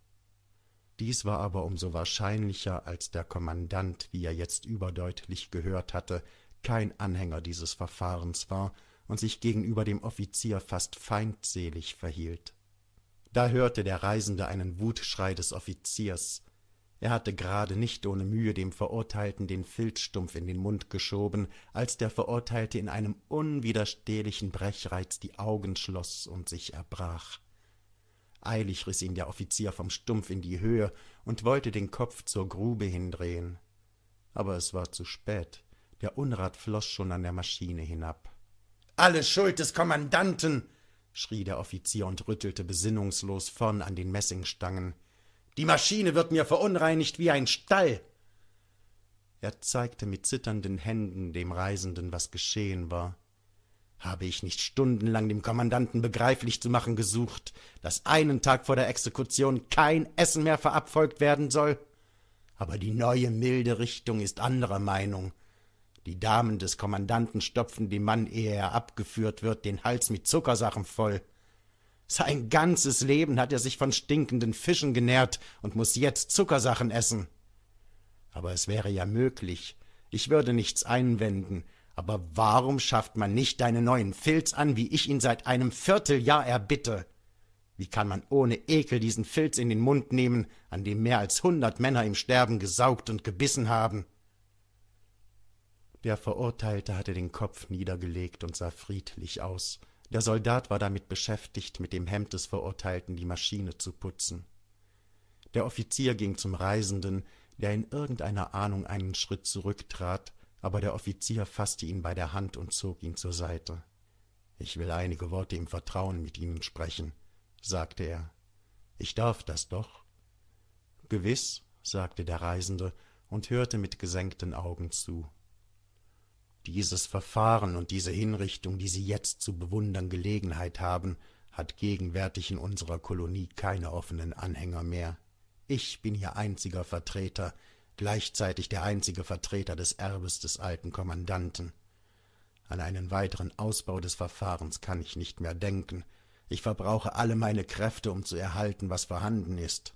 Dies war aber um so wahrscheinlicher, als der Kommandant, wie er jetzt überdeutlich gehört hatte, kein Anhänger dieses Verfahrens war und sich gegenüber dem Offizier fast feindselig verhielt. Da hörte der Reisende einen Wutschrei des Offiziers, er hatte gerade nicht ohne Mühe dem Verurteilten den Filzstumpf in den Mund geschoben, als der Verurteilte in einem unwiderstehlichen Brechreiz die Augen schloß und sich erbrach. Eilig riß ihn der Offizier vom Stumpf in die Höhe und wollte den Kopf zur Grube hindrehen. Aber es war zu spät. Der Unrat floß schon an der Maschine hinab. Alle Schuld des Kommandanten! schrie der Offizier und rüttelte besinnungslos vorn an den Messingstangen. Die Maschine wird mir verunreinigt wie ein Stall. Er zeigte mit zitternden Händen dem Reisenden, was geschehen war. Habe ich nicht stundenlang dem Kommandanten begreiflich zu machen gesucht, dass einen Tag vor der Exekution kein Essen mehr verabfolgt werden soll? Aber die neue milde Richtung ist anderer Meinung. Die Damen des Kommandanten stopfen dem Mann, ehe er abgeführt wird, den Hals mit Zuckersachen voll. Sein ganzes Leben hat er sich von stinkenden Fischen genährt und muß jetzt Zuckersachen essen. Aber es wäre ja möglich. Ich würde nichts einwenden. Aber warum schafft man nicht deinen neuen Filz an, wie ich ihn seit einem Vierteljahr erbitte? Wie kann man ohne Ekel diesen Filz in den Mund nehmen, an dem mehr als hundert Männer im Sterben gesaugt und gebissen haben? Der Verurteilte hatte den Kopf niedergelegt und sah friedlich aus. Der Soldat war damit beschäftigt, mit dem Hemd des Verurteilten die Maschine zu putzen. Der Offizier ging zum Reisenden, der in irgendeiner Ahnung einen Schritt zurücktrat, aber der Offizier faßte ihn bei der Hand und zog ihn zur Seite. Ich will einige Worte im Vertrauen mit Ihnen sprechen, sagte er. Ich darf das doch. Gewiss, sagte der Reisende und hörte mit gesenkten Augen zu. Dieses Verfahren und diese Hinrichtung, die Sie jetzt zu bewundern Gelegenheit haben, hat gegenwärtig in unserer Kolonie keine offenen Anhänger mehr. Ich bin Ihr einziger Vertreter, gleichzeitig der einzige Vertreter des Erbes des alten Kommandanten. An einen weiteren Ausbau des Verfahrens kann ich nicht mehr denken. Ich verbrauche alle meine Kräfte, um zu erhalten, was vorhanden ist.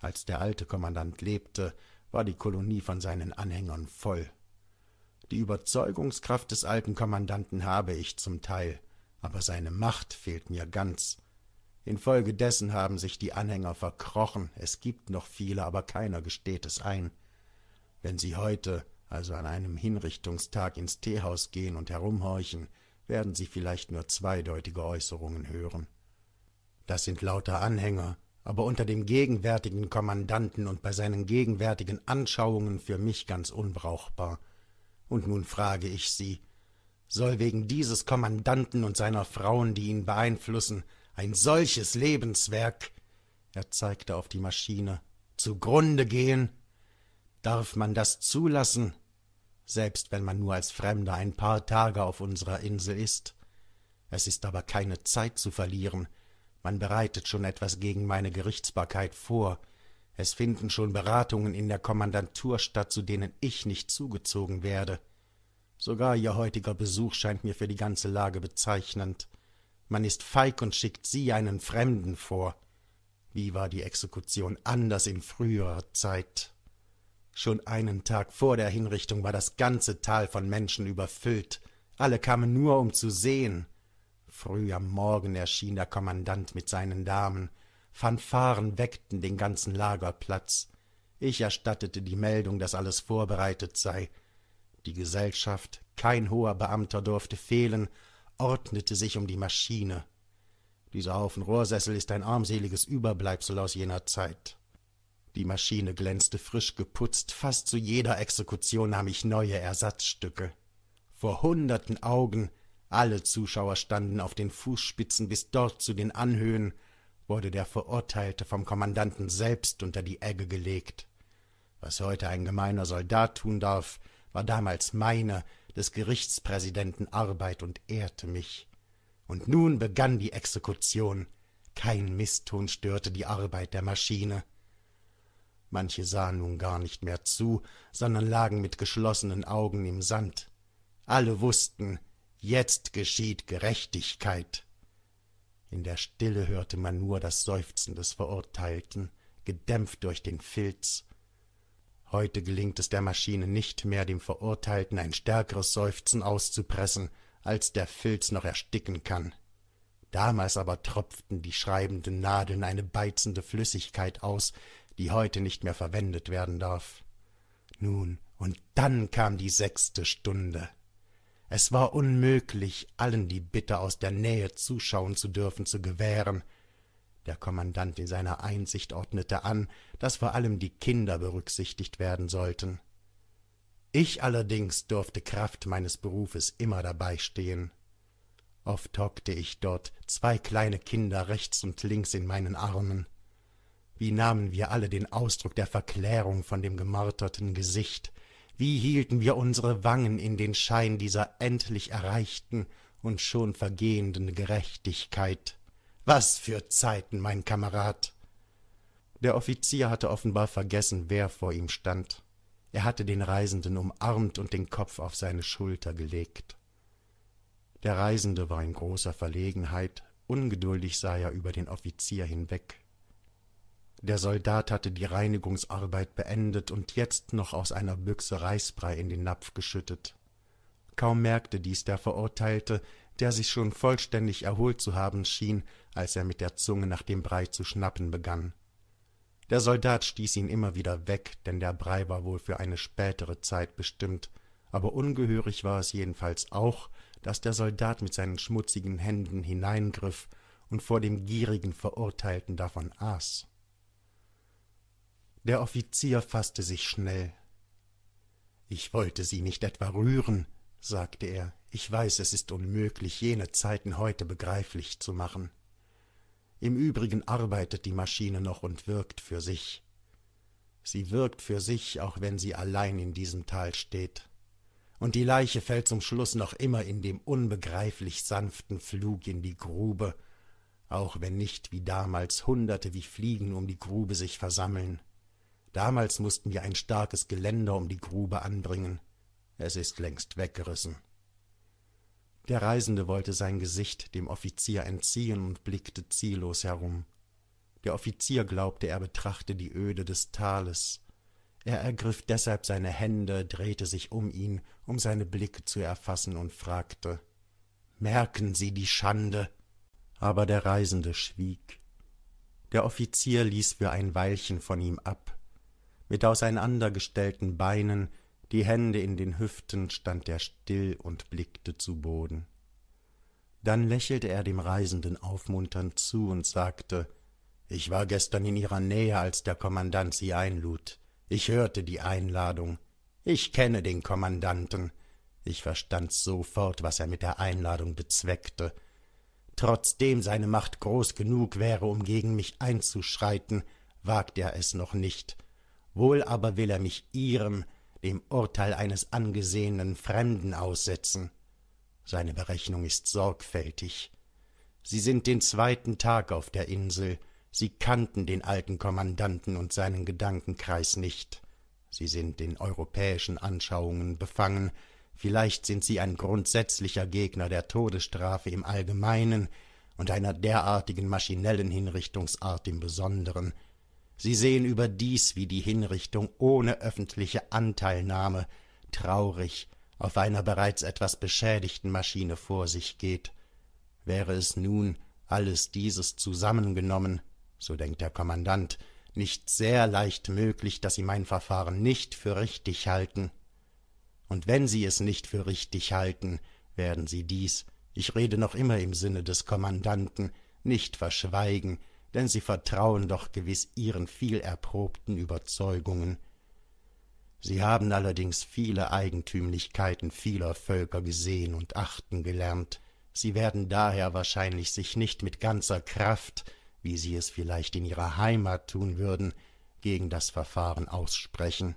Als der alte Kommandant lebte, war die Kolonie von seinen Anhängern voll. Die Überzeugungskraft des alten Kommandanten habe ich zum Teil, aber seine Macht fehlt mir ganz. Infolgedessen haben sich die Anhänger verkrochen, es gibt noch viele, aber keiner gesteht es ein. Wenn sie heute, also an einem Hinrichtungstag, ins Teehaus gehen und herumhorchen, werden sie vielleicht nur zweideutige Äußerungen hören. Das sind lauter Anhänger, aber unter dem gegenwärtigen Kommandanten und bei seinen gegenwärtigen Anschauungen für mich ganz unbrauchbar. Und nun frage ich Sie, soll wegen dieses Kommandanten und seiner Frauen, die ihn beeinflussen, ein solches Lebenswerk, er zeigte auf die Maschine, zugrunde gehen? Darf man das zulassen, selbst wenn man nur als Fremder ein paar Tage auf unserer Insel ist? Es ist aber keine Zeit zu verlieren. Man bereitet schon etwas gegen meine Gerichtsbarkeit vor, es finden schon Beratungen in der Kommandantur statt, zu denen ich nicht zugezogen werde. Sogar Ihr heutiger Besuch scheint mir für die ganze Lage bezeichnend. Man ist feig und schickt Sie einen Fremden vor. Wie war die Exekution anders in früherer Zeit? Schon einen Tag vor der Hinrichtung war das ganze Tal von Menschen überfüllt. Alle kamen nur, um zu sehen. Früh am Morgen erschien der Kommandant mit seinen Damen fanfaren weckten den ganzen lagerplatz ich erstattete die meldung daß alles vorbereitet sei die gesellschaft kein hoher beamter durfte fehlen ordnete sich um die maschine dieser haufen rohrsessel ist ein armseliges überbleibsel aus jener zeit die maschine glänzte frisch geputzt fast zu jeder exekution nahm ich neue ersatzstücke vor hunderten augen alle zuschauer standen auf den fußspitzen bis dort zu den anhöhen wurde der Verurteilte vom Kommandanten selbst unter die Egge gelegt. Was heute ein gemeiner Soldat tun darf, war damals meine, des Gerichtspräsidenten Arbeit und ehrte mich. Und nun begann die Exekution. Kein Misston störte die Arbeit der Maschine. Manche sahen nun gar nicht mehr zu, sondern lagen mit geschlossenen Augen im Sand. Alle wussten, jetzt geschieht Gerechtigkeit. In der Stille hörte man nur das Seufzen des Verurteilten, gedämpft durch den Filz. Heute gelingt es der Maschine nicht mehr, dem Verurteilten ein stärkeres Seufzen auszupressen, als der Filz noch ersticken kann. Damals aber tropften die schreibenden Nadeln eine beizende Flüssigkeit aus, die heute nicht mehr verwendet werden darf. Nun, und dann kam die sechste Stunde es war unmöglich, allen die Bitte, aus der Nähe zuschauen zu dürfen, zu gewähren. Der Kommandant in seiner Einsicht ordnete an, dass vor allem die Kinder berücksichtigt werden sollten. Ich allerdings durfte Kraft meines Berufes immer dabei stehen. Oft hockte ich dort, zwei kleine Kinder rechts und links in meinen Armen. Wie nahmen wir alle den Ausdruck der Verklärung von dem gemarterten Gesicht, wie hielten wir unsere Wangen in den Schein dieser endlich erreichten und schon vergehenden Gerechtigkeit. Was für Zeiten, mein Kamerad! Der Offizier hatte offenbar vergessen, wer vor ihm stand. Er hatte den Reisenden umarmt und den Kopf auf seine Schulter gelegt. Der Reisende war in großer Verlegenheit, ungeduldig sah er über den Offizier hinweg der Soldat hatte die Reinigungsarbeit beendet und jetzt noch aus einer Büchse Reisbrei in den Napf geschüttet. Kaum merkte dies der Verurteilte, der sich schon vollständig erholt zu haben schien, als er mit der Zunge nach dem Brei zu schnappen begann. Der Soldat stieß ihn immer wieder weg, denn der Brei war wohl für eine spätere Zeit bestimmt, aber ungehörig war es jedenfalls auch, dass der Soldat mit seinen schmutzigen Händen hineingriff und vor dem gierigen Verurteilten davon aß. Der Offizier faßte sich schnell. Ich wollte Sie nicht etwa rühren, sagte er. Ich weiß, es ist unmöglich, jene Zeiten heute begreiflich zu machen. Im Übrigen arbeitet die Maschine noch und wirkt für sich. Sie wirkt für sich, auch wenn sie allein in diesem Tal steht. Und die Leiche fällt zum Schluss noch immer in dem unbegreiflich sanften Flug in die Grube, auch wenn nicht wie damals Hunderte wie Fliegen um die Grube sich versammeln. Damals mussten wir ein starkes Geländer um die Grube anbringen. Es ist längst weggerissen. Der Reisende wollte sein Gesicht dem Offizier entziehen und blickte ziellos herum. Der Offizier glaubte, er betrachte die Öde des Tales. Er ergriff deshalb seine Hände, drehte sich um ihn, um seine Blicke zu erfassen, und fragte Merken Sie die Schande. Aber der Reisende schwieg. Der Offizier ließ für ein Weilchen von ihm ab, mit auseinandergestellten Beinen, die Hände in den Hüften stand er still und blickte zu Boden. Dann lächelte er dem Reisenden aufmunternd zu und sagte Ich war gestern in ihrer Nähe, als der Kommandant sie einlud. Ich hörte die Einladung. Ich kenne den Kommandanten. Ich verstand sofort, was er mit der Einladung bezweckte. Trotzdem seine Macht groß genug wäre, um gegen mich einzuschreiten, wagt er es noch nicht wohl aber will er mich ihrem, dem Urteil eines angesehenen Fremden aussetzen. Seine Berechnung ist sorgfältig. Sie sind den zweiten Tag auf der Insel, sie kannten den alten Kommandanten und seinen Gedankenkreis nicht. Sie sind in europäischen Anschauungen befangen, vielleicht sind sie ein grundsätzlicher Gegner der Todesstrafe im Allgemeinen und einer derartigen maschinellen Hinrichtungsart im Besonderen, Sie sehen überdies, wie die Hinrichtung ohne öffentliche Anteilnahme traurig auf einer bereits etwas beschädigten Maschine vor sich geht. Wäre es nun alles dieses zusammengenommen, so denkt der Kommandant, nicht sehr leicht möglich, dass Sie mein Verfahren nicht für richtig halten. Und wenn Sie es nicht für richtig halten, werden Sie dies, ich rede noch immer im Sinne des Kommandanten, nicht verschweigen, denn sie vertrauen doch gewiß ihren vielerprobten Überzeugungen. Sie haben allerdings viele Eigentümlichkeiten vieler Völker gesehen und achten gelernt. Sie werden daher wahrscheinlich sich nicht mit ganzer Kraft, wie sie es vielleicht in ihrer Heimat tun würden, gegen das Verfahren aussprechen.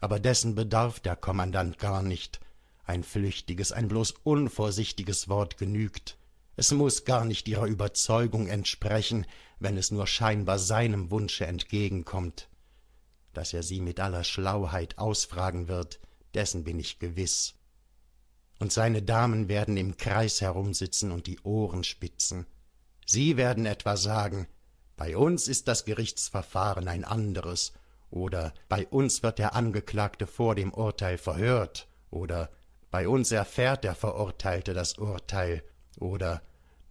Aber dessen bedarf der Kommandant gar nicht. Ein flüchtiges, ein bloß unvorsichtiges Wort genügt, es muß gar nicht ihrer Überzeugung entsprechen, wenn es nur scheinbar seinem Wunsche entgegenkommt. Dass er sie mit aller Schlauheit ausfragen wird, dessen bin ich gewiß. Und seine Damen werden im Kreis herumsitzen und die Ohren spitzen. Sie werden etwa sagen, bei uns ist das Gerichtsverfahren ein anderes, oder bei uns wird der Angeklagte vor dem Urteil verhört, oder bei uns erfährt der Verurteilte das Urteil, oder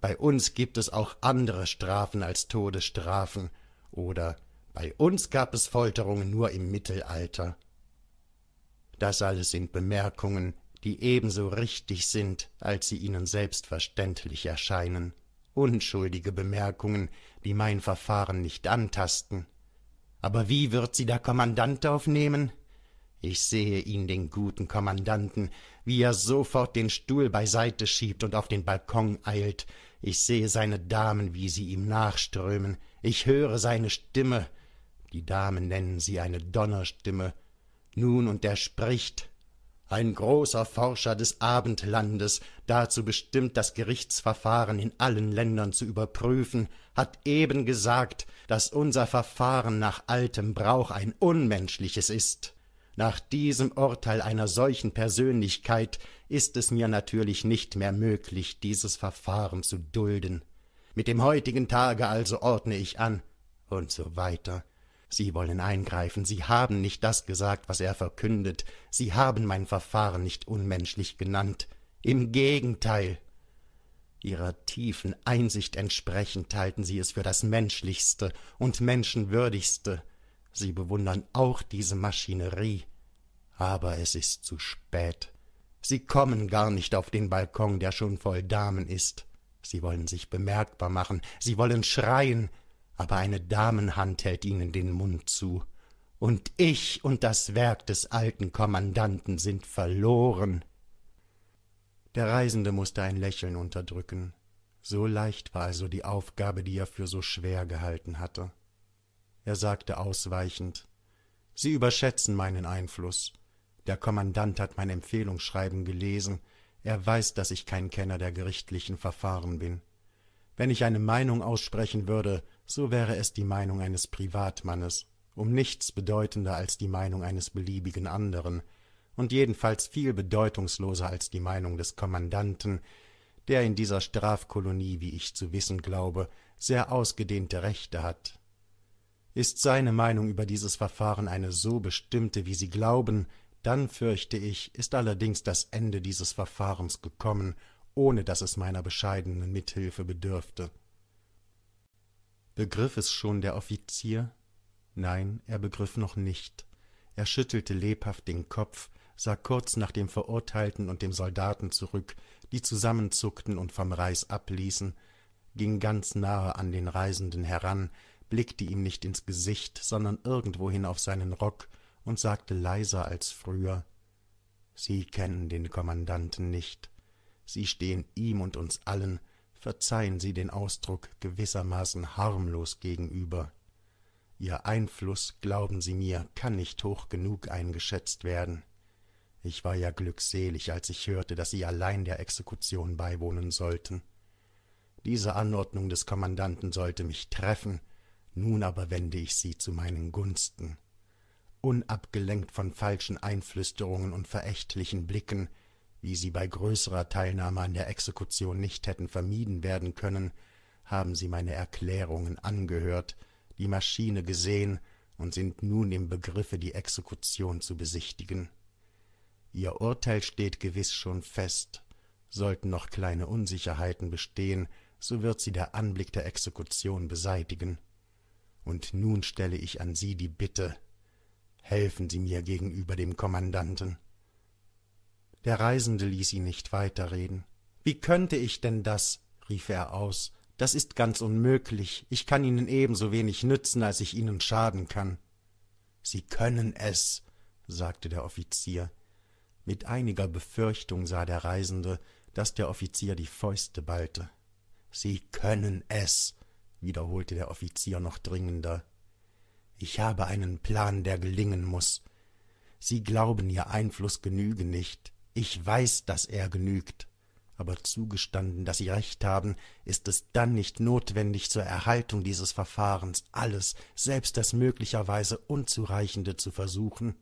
bei uns gibt es auch andere Strafen als Todesstrafen. Oder bei uns gab es Folterungen nur im Mittelalter. Das alles sind Bemerkungen, die ebenso richtig sind, als sie ihnen selbstverständlich erscheinen. Unschuldige Bemerkungen, die mein Verfahren nicht antasten. Aber wie wird sie der Kommandant aufnehmen? Ich sehe ihn, den guten Kommandanten, wie er sofort den Stuhl beiseite schiebt und auf den Balkon eilt. Ich sehe seine Damen, wie sie ihm nachströmen. Ich höre seine Stimme. Die Damen nennen sie eine Donnerstimme. Nun und er spricht. Ein großer Forscher des Abendlandes, dazu bestimmt, das Gerichtsverfahren in allen Ländern zu überprüfen, hat eben gesagt, dass unser Verfahren nach altem Brauch ein unmenschliches ist. Nach diesem Urteil einer solchen Persönlichkeit ist es mir natürlich nicht mehr möglich, dieses Verfahren zu dulden. Mit dem heutigen Tage also ordne ich an und so weiter. Sie wollen eingreifen, Sie haben nicht das gesagt, was er verkündet, Sie haben mein Verfahren nicht unmenschlich genannt. Im Gegenteil. Ihrer tiefen Einsicht entsprechend halten Sie es für das Menschlichste und Menschenwürdigste sie bewundern auch diese Maschinerie. Aber es ist zu spät. Sie kommen gar nicht auf den Balkon, der schon voll Damen ist. Sie wollen sich bemerkbar machen, sie wollen schreien, aber eine Damenhand hält ihnen den Mund zu. Und ich und das Werk des alten Kommandanten sind verloren. Der Reisende mußte ein Lächeln unterdrücken. So leicht war also die Aufgabe, die er für so schwer gehalten hatte er sagte ausweichend. Sie überschätzen meinen Einfluss. Der Kommandant hat mein Empfehlungsschreiben gelesen, er weiß, dass ich kein Kenner der gerichtlichen Verfahren bin. Wenn ich eine Meinung aussprechen würde, so wäre es die Meinung eines Privatmannes, um nichts bedeutender als die Meinung eines beliebigen anderen und jedenfalls viel bedeutungsloser als die Meinung des Kommandanten, der in dieser Strafkolonie, wie ich zu wissen glaube, sehr ausgedehnte Rechte hat. Ist seine Meinung über dieses Verfahren eine so bestimmte, wie Sie glauben, dann fürchte ich, ist allerdings das Ende dieses Verfahrens gekommen, ohne dass es meiner bescheidenen Mithilfe bedürfte. Begriff es schon der Offizier? Nein, er begriff noch nicht. Er schüttelte lebhaft den Kopf, sah kurz nach dem Verurteilten und dem Soldaten zurück, die zusammenzuckten und vom Reis abließen, ging ganz nahe an den Reisenden heran, blickte ihm nicht ins Gesicht, sondern irgendwohin auf seinen Rock und sagte leiser als früher Sie kennen den Kommandanten nicht. Sie stehen ihm und uns allen, verzeihen Sie den Ausdruck, gewissermaßen harmlos gegenüber. Ihr Einfluss, glauben Sie mir, kann nicht hoch genug eingeschätzt werden. Ich war ja glückselig, als ich hörte, dass Sie allein der Exekution beiwohnen sollten. Diese Anordnung des Kommandanten sollte mich treffen, nun aber wende ich sie zu meinen Gunsten. Unabgelenkt von falschen Einflüsterungen und verächtlichen Blicken, wie sie bei größerer Teilnahme an der Exekution nicht hätten vermieden werden können, haben sie meine Erklärungen angehört, die Maschine gesehen und sind nun im Begriffe, die Exekution zu besichtigen. Ihr Urteil steht gewiss schon fest. Sollten noch kleine Unsicherheiten bestehen, so wird sie der Anblick der Exekution beseitigen und nun stelle ich an Sie die Bitte, helfen Sie mir gegenüber dem Kommandanten. Der Reisende ließ ihn nicht weiterreden. Wie könnte ich denn das? rief er aus. Das ist ganz unmöglich. Ich kann Ihnen ebenso wenig nützen, als ich Ihnen schaden kann. Sie können es, sagte der Offizier. Mit einiger Befürchtung sah der Reisende, dass der Offizier die Fäuste ballte. Sie können es, wiederholte der Offizier noch dringender. Ich habe einen Plan, der gelingen muß. Sie glauben, Ihr Einfluss genüge nicht. Ich weiß, dass er genügt. Aber zugestanden, dass Sie recht haben, ist es dann nicht notwendig, zur Erhaltung dieses Verfahrens alles, selbst das möglicherweise Unzureichende, zu versuchen?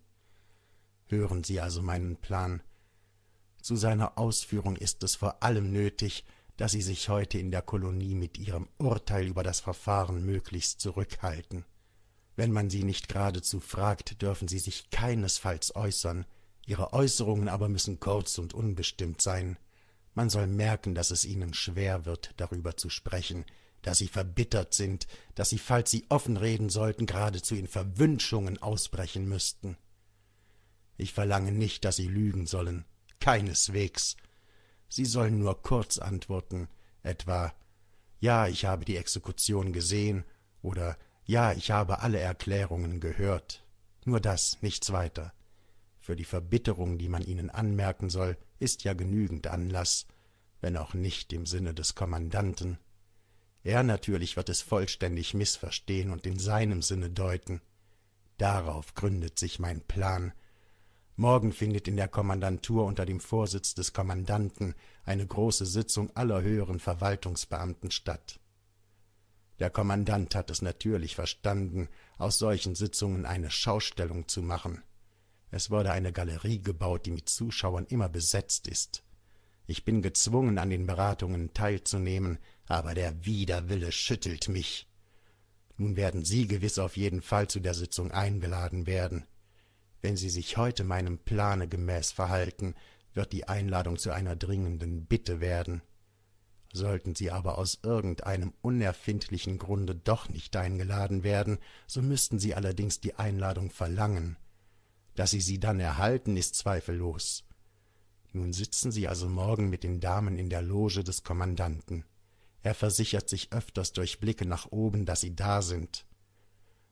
Hören Sie also meinen Plan. Zu seiner Ausführung ist es vor allem nötig, dass Sie sich heute in der Kolonie mit Ihrem Urteil über das Verfahren möglichst zurückhalten. Wenn man Sie nicht geradezu fragt, dürfen Sie sich keinesfalls äußern, Ihre Äußerungen aber müssen kurz und unbestimmt sein. Man soll merken, dass es Ihnen schwer wird, darüber zu sprechen, dass Sie verbittert sind, dass Sie, falls Sie offen reden sollten, geradezu in Verwünschungen ausbrechen müssten. Ich verlange nicht, dass Sie lügen sollen, keineswegs, Sie sollen nur kurz antworten, etwa Ja, ich habe die Exekution gesehen oder Ja, ich habe alle Erklärungen gehört. Nur das, nichts weiter. Für die Verbitterung, die man ihnen anmerken soll, ist ja genügend Anlass, wenn auch nicht im Sinne des Kommandanten. Er natürlich wird es vollständig missverstehen und in seinem Sinne deuten. Darauf gründet sich mein Plan, Morgen findet in der Kommandantur unter dem Vorsitz des Kommandanten eine große Sitzung aller höheren Verwaltungsbeamten statt. Der Kommandant hat es natürlich verstanden, aus solchen Sitzungen eine Schaustellung zu machen. Es wurde eine Galerie gebaut, die mit Zuschauern immer besetzt ist. Ich bin gezwungen, an den Beratungen teilzunehmen, aber der Widerwille schüttelt mich. Nun werden Sie gewiss auf jeden Fall zu der Sitzung eingeladen werden. Wenn Sie sich heute meinem Plane gemäß verhalten, wird die Einladung zu einer dringenden Bitte werden. Sollten Sie aber aus irgendeinem unerfindlichen Grunde doch nicht eingeladen werden, so müssten Sie allerdings die Einladung verlangen. Dass Sie sie dann erhalten, ist zweifellos. Nun sitzen Sie also morgen mit den Damen in der Loge des Kommandanten. Er versichert sich öfters durch Blicke nach oben, dass Sie da sind.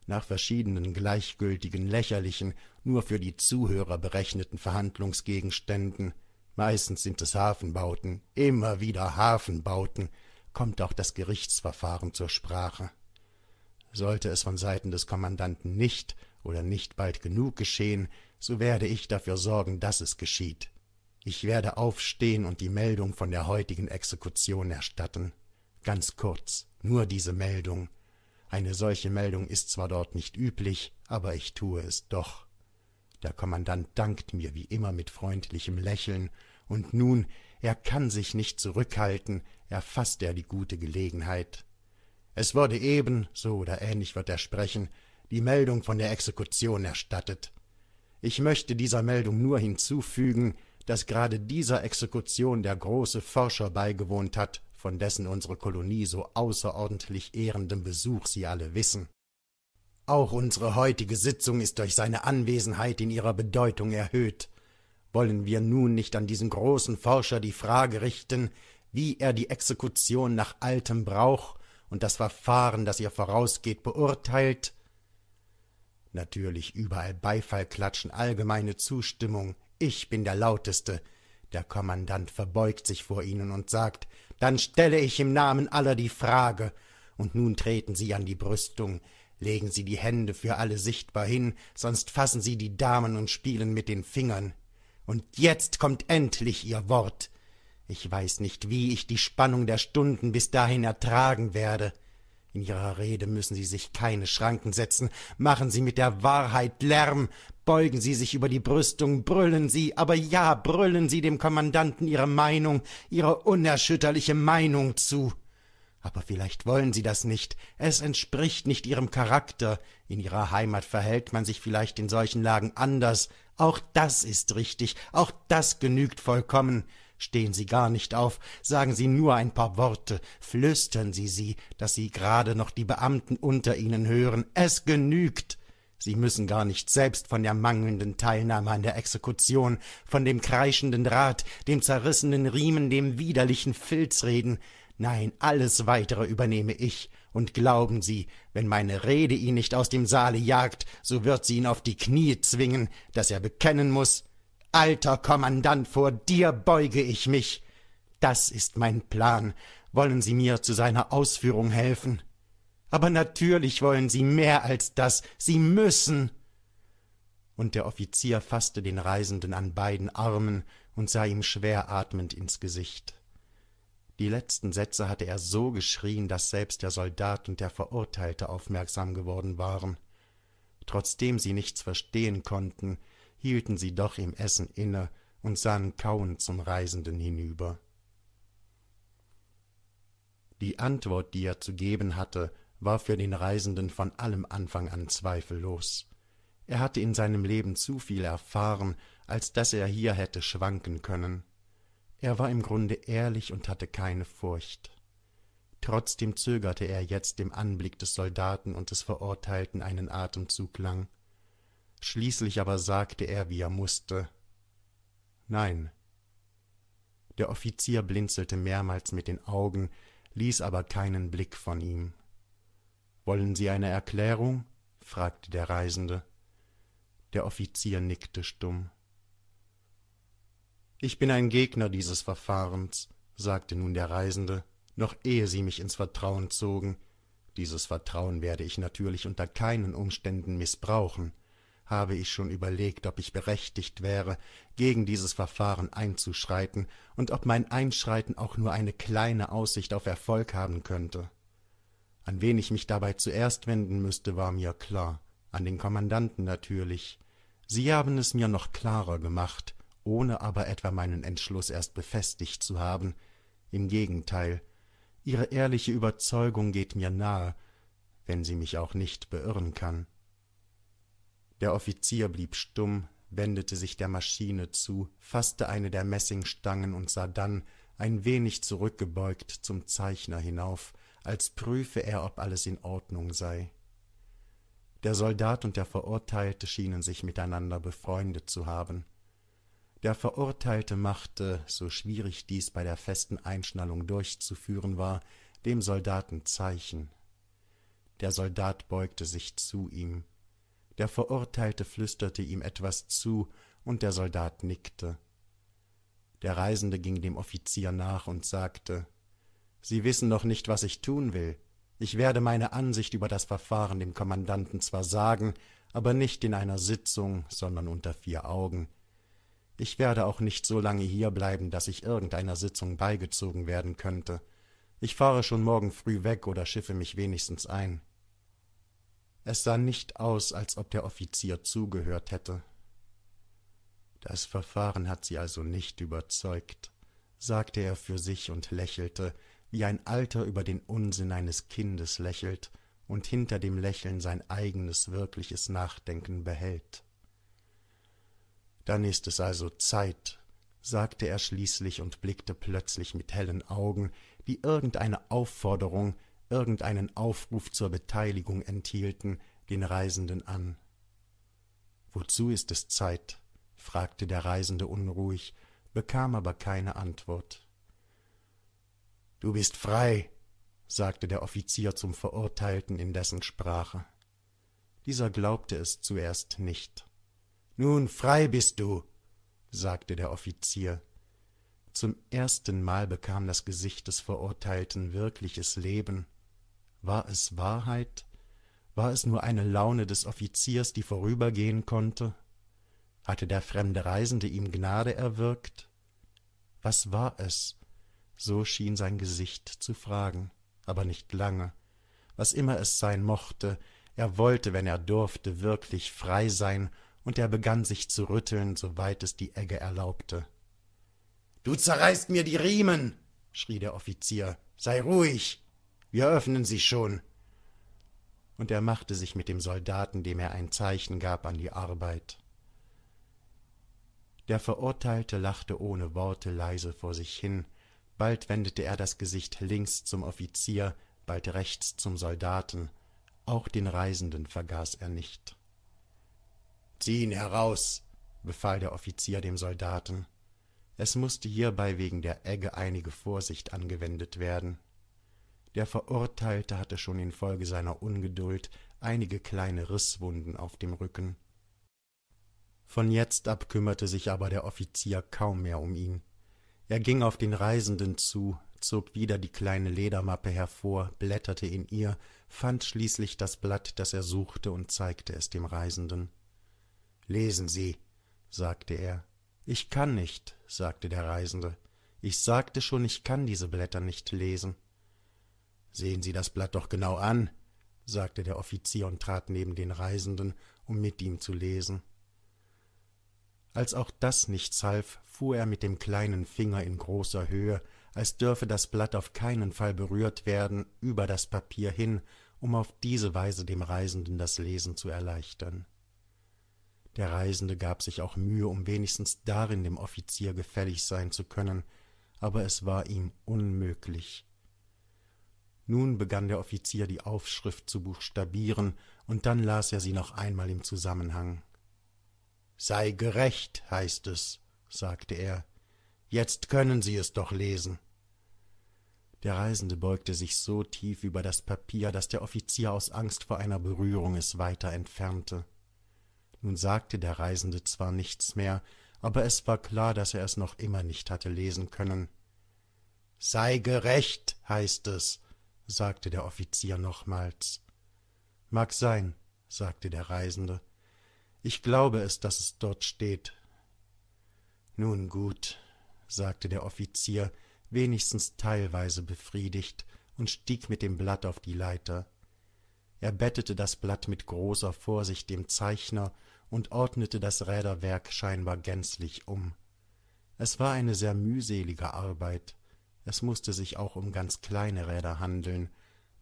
Nach verschiedenen gleichgültigen, lächerlichen, nur für die Zuhörer berechneten Verhandlungsgegenständen meistens sind es Hafenbauten, immer wieder Hafenbauten kommt auch das Gerichtsverfahren zur Sprache. Sollte es von Seiten des Kommandanten nicht oder nicht bald genug geschehen, so werde ich dafür sorgen, dass es geschieht. Ich werde aufstehen und die Meldung von der heutigen Exekution erstatten. Ganz kurz, nur diese Meldung. Eine solche Meldung ist zwar dort nicht üblich, aber ich tue es doch. Der Kommandant dankt mir wie immer mit freundlichem Lächeln, und nun, er kann sich nicht zurückhalten, erfasst er die gute Gelegenheit. Es wurde eben, so oder ähnlich wird er sprechen, die Meldung von der Exekution erstattet. Ich möchte dieser Meldung nur hinzufügen, dass gerade dieser Exekution der große Forscher beigewohnt hat, von dessen unsere Kolonie so außerordentlich ehrendem Besuch Sie alle wissen. Auch unsere heutige Sitzung ist durch seine Anwesenheit in ihrer Bedeutung erhöht. Wollen wir nun nicht an diesen großen Forscher die Frage richten, wie er die Exekution nach altem Brauch und das Verfahren, das ihr vorausgeht, beurteilt? Natürlich überall Beifall klatschen, allgemeine Zustimmung. Ich bin der Lauteste. Der Kommandant verbeugt sich vor ihnen und sagt, dann stelle ich im Namen aller die Frage. Und nun treten Sie an die Brüstung, legen Sie die Hände für alle sichtbar hin, sonst fassen Sie die Damen und spielen mit den Fingern. Und jetzt kommt endlich Ihr Wort. Ich weiß nicht, wie ich die Spannung der Stunden bis dahin ertragen werde. In Ihrer Rede müssen Sie sich keine Schranken setzen, machen Sie mit der Wahrheit Lärm, beugen Sie sich über die Brüstung, brüllen Sie, aber ja, brüllen Sie dem Kommandanten Ihre Meinung, Ihre unerschütterliche Meinung zu. Aber vielleicht wollen Sie das nicht, es entspricht nicht Ihrem Charakter, in Ihrer Heimat verhält man sich vielleicht in solchen Lagen anders, auch das ist richtig, auch das genügt vollkommen, Stehen Sie gar nicht auf, sagen Sie nur ein paar Worte, flüstern Sie sie, daß Sie gerade noch die Beamten unter Ihnen hören. Es genügt. Sie müssen gar nicht selbst von der mangelnden Teilnahme an der Exekution, von dem kreischenden Draht, dem zerrissenen Riemen, dem widerlichen Filz reden. Nein, alles weitere übernehme ich. Und glauben Sie, wenn meine Rede ihn nicht aus dem Saale jagt, so wird sie ihn auf die Knie zwingen, dass er bekennen muß, Alter Kommandant, vor dir beuge ich mich. Das ist mein Plan. Wollen Sie mir zu seiner Ausführung helfen? Aber natürlich wollen Sie mehr als das. Sie müssen. Und der Offizier faßte den Reisenden an beiden Armen und sah ihm schwer atmend ins Gesicht. Die letzten Sätze hatte er so geschrien, daß selbst der Soldat und der Verurteilte aufmerksam geworden waren. Trotzdem sie nichts verstehen konnten, hielten sie doch im Essen inne und sahen kauend zum Reisenden hinüber. Die Antwort, die er zu geben hatte, war für den Reisenden von allem Anfang an zweifellos. Er hatte in seinem Leben zu viel erfahren, als dass er hier hätte schwanken können. Er war im Grunde ehrlich und hatte keine Furcht. Trotzdem zögerte er jetzt dem Anblick des Soldaten und des Verurteilten einen Atemzug lang. Schließlich aber sagte er, wie er musste Nein. Der Offizier blinzelte mehrmals mit den Augen, ließ aber keinen Blick von ihm. Wollen Sie eine Erklärung? fragte der Reisende. Der Offizier nickte stumm. Ich bin ein Gegner dieses Verfahrens, sagte nun der Reisende, noch ehe Sie mich ins Vertrauen zogen. Dieses Vertrauen werde ich natürlich unter keinen Umständen missbrauchen habe ich schon überlegt, ob ich berechtigt wäre, gegen dieses Verfahren einzuschreiten und ob mein Einschreiten auch nur eine kleine Aussicht auf Erfolg haben könnte. An wen ich mich dabei zuerst wenden müsste, war mir klar, an den Kommandanten natürlich. Sie haben es mir noch klarer gemacht, ohne aber etwa meinen Entschluss erst befestigt zu haben. Im Gegenteil, Ihre ehrliche Überzeugung geht mir nahe, wenn sie mich auch nicht beirren kann der offizier blieb stumm wendete sich der maschine zu faßte eine der messingstangen und sah dann ein wenig zurückgebeugt zum zeichner hinauf als prüfe er ob alles in ordnung sei der soldat und der verurteilte schienen sich miteinander befreundet zu haben der verurteilte machte so schwierig dies bei der festen einschnallung durchzuführen war dem soldaten zeichen der soldat beugte sich zu ihm der Verurteilte flüsterte ihm etwas zu, und der Soldat nickte. Der Reisende ging dem Offizier nach und sagte Sie wissen doch nicht, was ich tun will. Ich werde meine Ansicht über das Verfahren dem Kommandanten zwar sagen, aber nicht in einer Sitzung, sondern unter vier Augen. Ich werde auch nicht so lange hier bleiben, dass ich irgendeiner Sitzung beigezogen werden könnte. Ich fahre schon morgen früh weg oder schiffe mich wenigstens ein. Es sah nicht aus, als ob der Offizier zugehört hätte. Das Verfahren hat sie also nicht überzeugt, sagte er für sich und lächelte, wie ein Alter über den Unsinn eines Kindes lächelt und hinter dem Lächeln sein eigenes wirkliches Nachdenken behält. Dann ist es also Zeit, sagte er schließlich und blickte plötzlich mit hellen Augen, die irgendeine Aufforderung, irgendeinen Aufruf zur Beteiligung enthielten, den Reisenden an. Wozu ist es Zeit? fragte der Reisende unruhig, bekam aber keine Antwort. Du bist frei, sagte der Offizier zum Verurteilten in dessen Sprache. Dieser glaubte es zuerst nicht. Nun frei bist du, sagte der Offizier. Zum ersten Mal bekam das Gesicht des Verurteilten wirkliches Leben. War es Wahrheit? War es nur eine Laune des Offiziers, die vorübergehen konnte? Hatte der fremde Reisende ihm Gnade erwirkt? Was war es? So schien sein Gesicht zu fragen, aber nicht lange. Was immer es sein mochte, er wollte, wenn er durfte, wirklich frei sein, und er begann sich zu rütteln, soweit es die Egge erlaubte. Du zerreißt mir die Riemen, schrie der Offizier. Sei ruhig. Wir öffnen sie schon. Und er machte sich mit dem Soldaten, dem er ein Zeichen gab, an die Arbeit. Der Verurteilte lachte ohne Worte leise vor sich hin, bald wendete er das Gesicht links zum Offizier, bald rechts zum Soldaten, auch den Reisenden vergaß er nicht. Zieh ihn heraus, befahl der Offizier dem Soldaten. Es mußte hierbei wegen der Egge einige Vorsicht angewendet werden. Der Verurteilte hatte schon infolge seiner Ungeduld einige kleine Rißwunden auf dem Rücken. Von jetzt ab kümmerte sich aber der Offizier kaum mehr um ihn. Er ging auf den Reisenden zu, zog wieder die kleine Ledermappe hervor, blätterte in ihr, fand schließlich das Blatt, das er suchte, und zeigte es dem Reisenden. Lesen Sie, sagte er. Ich kann nicht, sagte der Reisende. Ich sagte schon, ich kann diese Blätter nicht lesen. Sehen Sie das Blatt doch genau an, sagte der Offizier und trat neben den Reisenden, um mit ihm zu lesen. Als auch das nichts half, fuhr er mit dem kleinen Finger in großer Höhe, als dürfe das Blatt auf keinen Fall berührt werden, über das Papier hin, um auf diese Weise dem Reisenden das Lesen zu erleichtern. Der Reisende gab sich auch Mühe, um wenigstens darin dem Offizier gefällig sein zu können, aber es war ihm unmöglich nun begann der offizier die aufschrift zu buchstabieren und dann las er sie noch einmal im zusammenhang sei gerecht heißt es sagte er jetzt können sie es doch lesen der reisende beugte sich so tief über das papier daß der offizier aus angst vor einer berührung es weiter entfernte nun sagte der reisende zwar nichts mehr aber es war klar daß er es noch immer nicht hatte lesen können sei gerecht heißt es sagte der Offizier nochmals. Mag sein, sagte der Reisende. Ich glaube es, dass es dort steht. Nun gut, sagte der Offizier, wenigstens teilweise befriedigt, und stieg mit dem Blatt auf die Leiter. Er bettete das Blatt mit großer Vorsicht dem Zeichner und ordnete das Räderwerk scheinbar gänzlich um. Es war eine sehr mühselige Arbeit. Es musste sich auch um ganz kleine Räder handeln.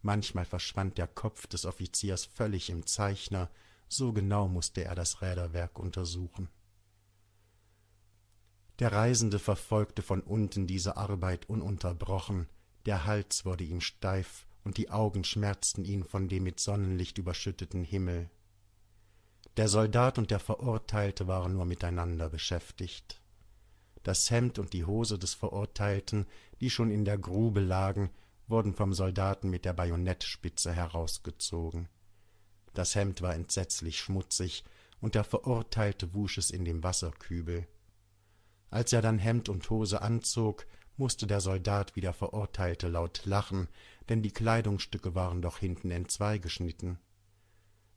Manchmal verschwand der Kopf des Offiziers völlig im Zeichner, so genau musste er das Räderwerk untersuchen. Der Reisende verfolgte von unten diese Arbeit ununterbrochen, der Hals wurde ihm steif und die Augen schmerzten ihn von dem mit Sonnenlicht überschütteten Himmel. Der Soldat und der Verurteilte waren nur miteinander beschäftigt. Das Hemd und die Hose des Verurteilten, die schon in der Grube lagen, wurden vom Soldaten mit der Bajonettspitze herausgezogen. Das Hemd war entsetzlich schmutzig, und der Verurteilte wusch es in dem Wasserkübel. Als er dann Hemd und Hose anzog, musste der Soldat wie der Verurteilte laut lachen, denn die Kleidungsstücke waren doch hinten entzweigeschnitten.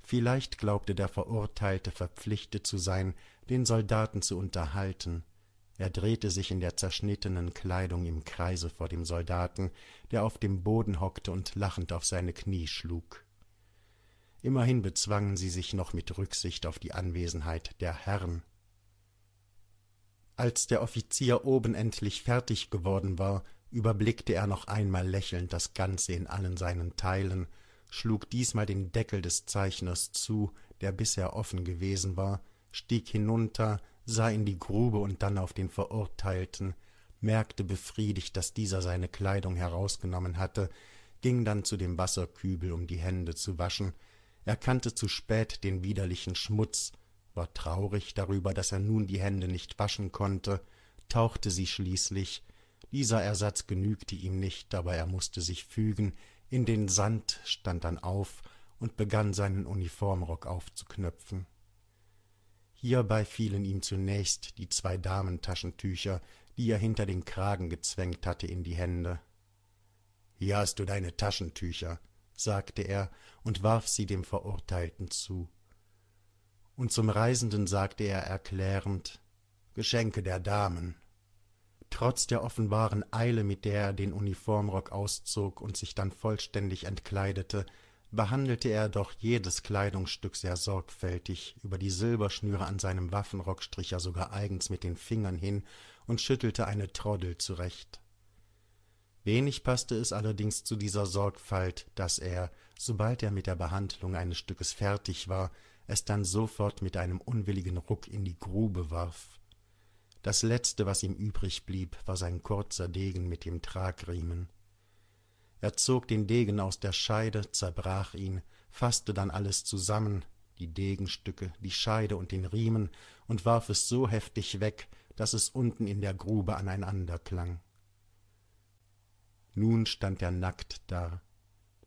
Vielleicht glaubte der Verurteilte verpflichtet zu sein, den Soldaten zu unterhalten, er drehte sich in der zerschnittenen kleidung im kreise vor dem soldaten der auf dem boden hockte und lachend auf seine knie schlug immerhin bezwangen sie sich noch mit rücksicht auf die anwesenheit der herren als der offizier oben endlich fertig geworden war überblickte er noch einmal lächelnd das ganze in allen seinen teilen schlug diesmal den deckel des zeichners zu der bisher offen gewesen war stieg hinunter sah in die Grube und dann auf den Verurteilten, merkte befriedigt, dass dieser seine Kleidung herausgenommen hatte, ging dann zu dem Wasserkübel, um die Hände zu waschen, erkannte zu spät den widerlichen Schmutz, war traurig darüber, dass er nun die Hände nicht waschen konnte, tauchte sie schließlich, dieser Ersatz genügte ihm nicht, aber er mußte sich fügen, in den Sand, stand dann auf und begann seinen Uniformrock aufzuknöpfen. Hierbei fielen ihm zunächst die zwei Damentaschentücher, die er hinter den Kragen gezwängt hatte, in die Hände. »Hier hast du deine Taschentücher«, sagte er und warf sie dem Verurteilten zu. Und zum Reisenden sagte er erklärend, »Geschenke der Damen«. Trotz der offenbaren Eile, mit der er den Uniformrock auszog und sich dann vollständig entkleidete, behandelte er doch jedes Kleidungsstück sehr sorgfältig, über die Silberschnüre an seinem Waffenrock strich er sogar eigens mit den Fingern hin und schüttelte eine Troddel zurecht. Wenig passte es allerdings zu dieser Sorgfalt, daß er, sobald er mit der Behandlung eines Stückes fertig war, es dann sofort mit einem unwilligen Ruck in die Grube warf. Das letzte, was ihm übrig blieb, war sein kurzer Degen mit dem Tragriemen er zog den degen aus der scheide zerbrach ihn faßte dann alles zusammen die degenstücke die scheide und den riemen und warf es so heftig weg daß es unten in der grube aneinanderklang nun stand er nackt da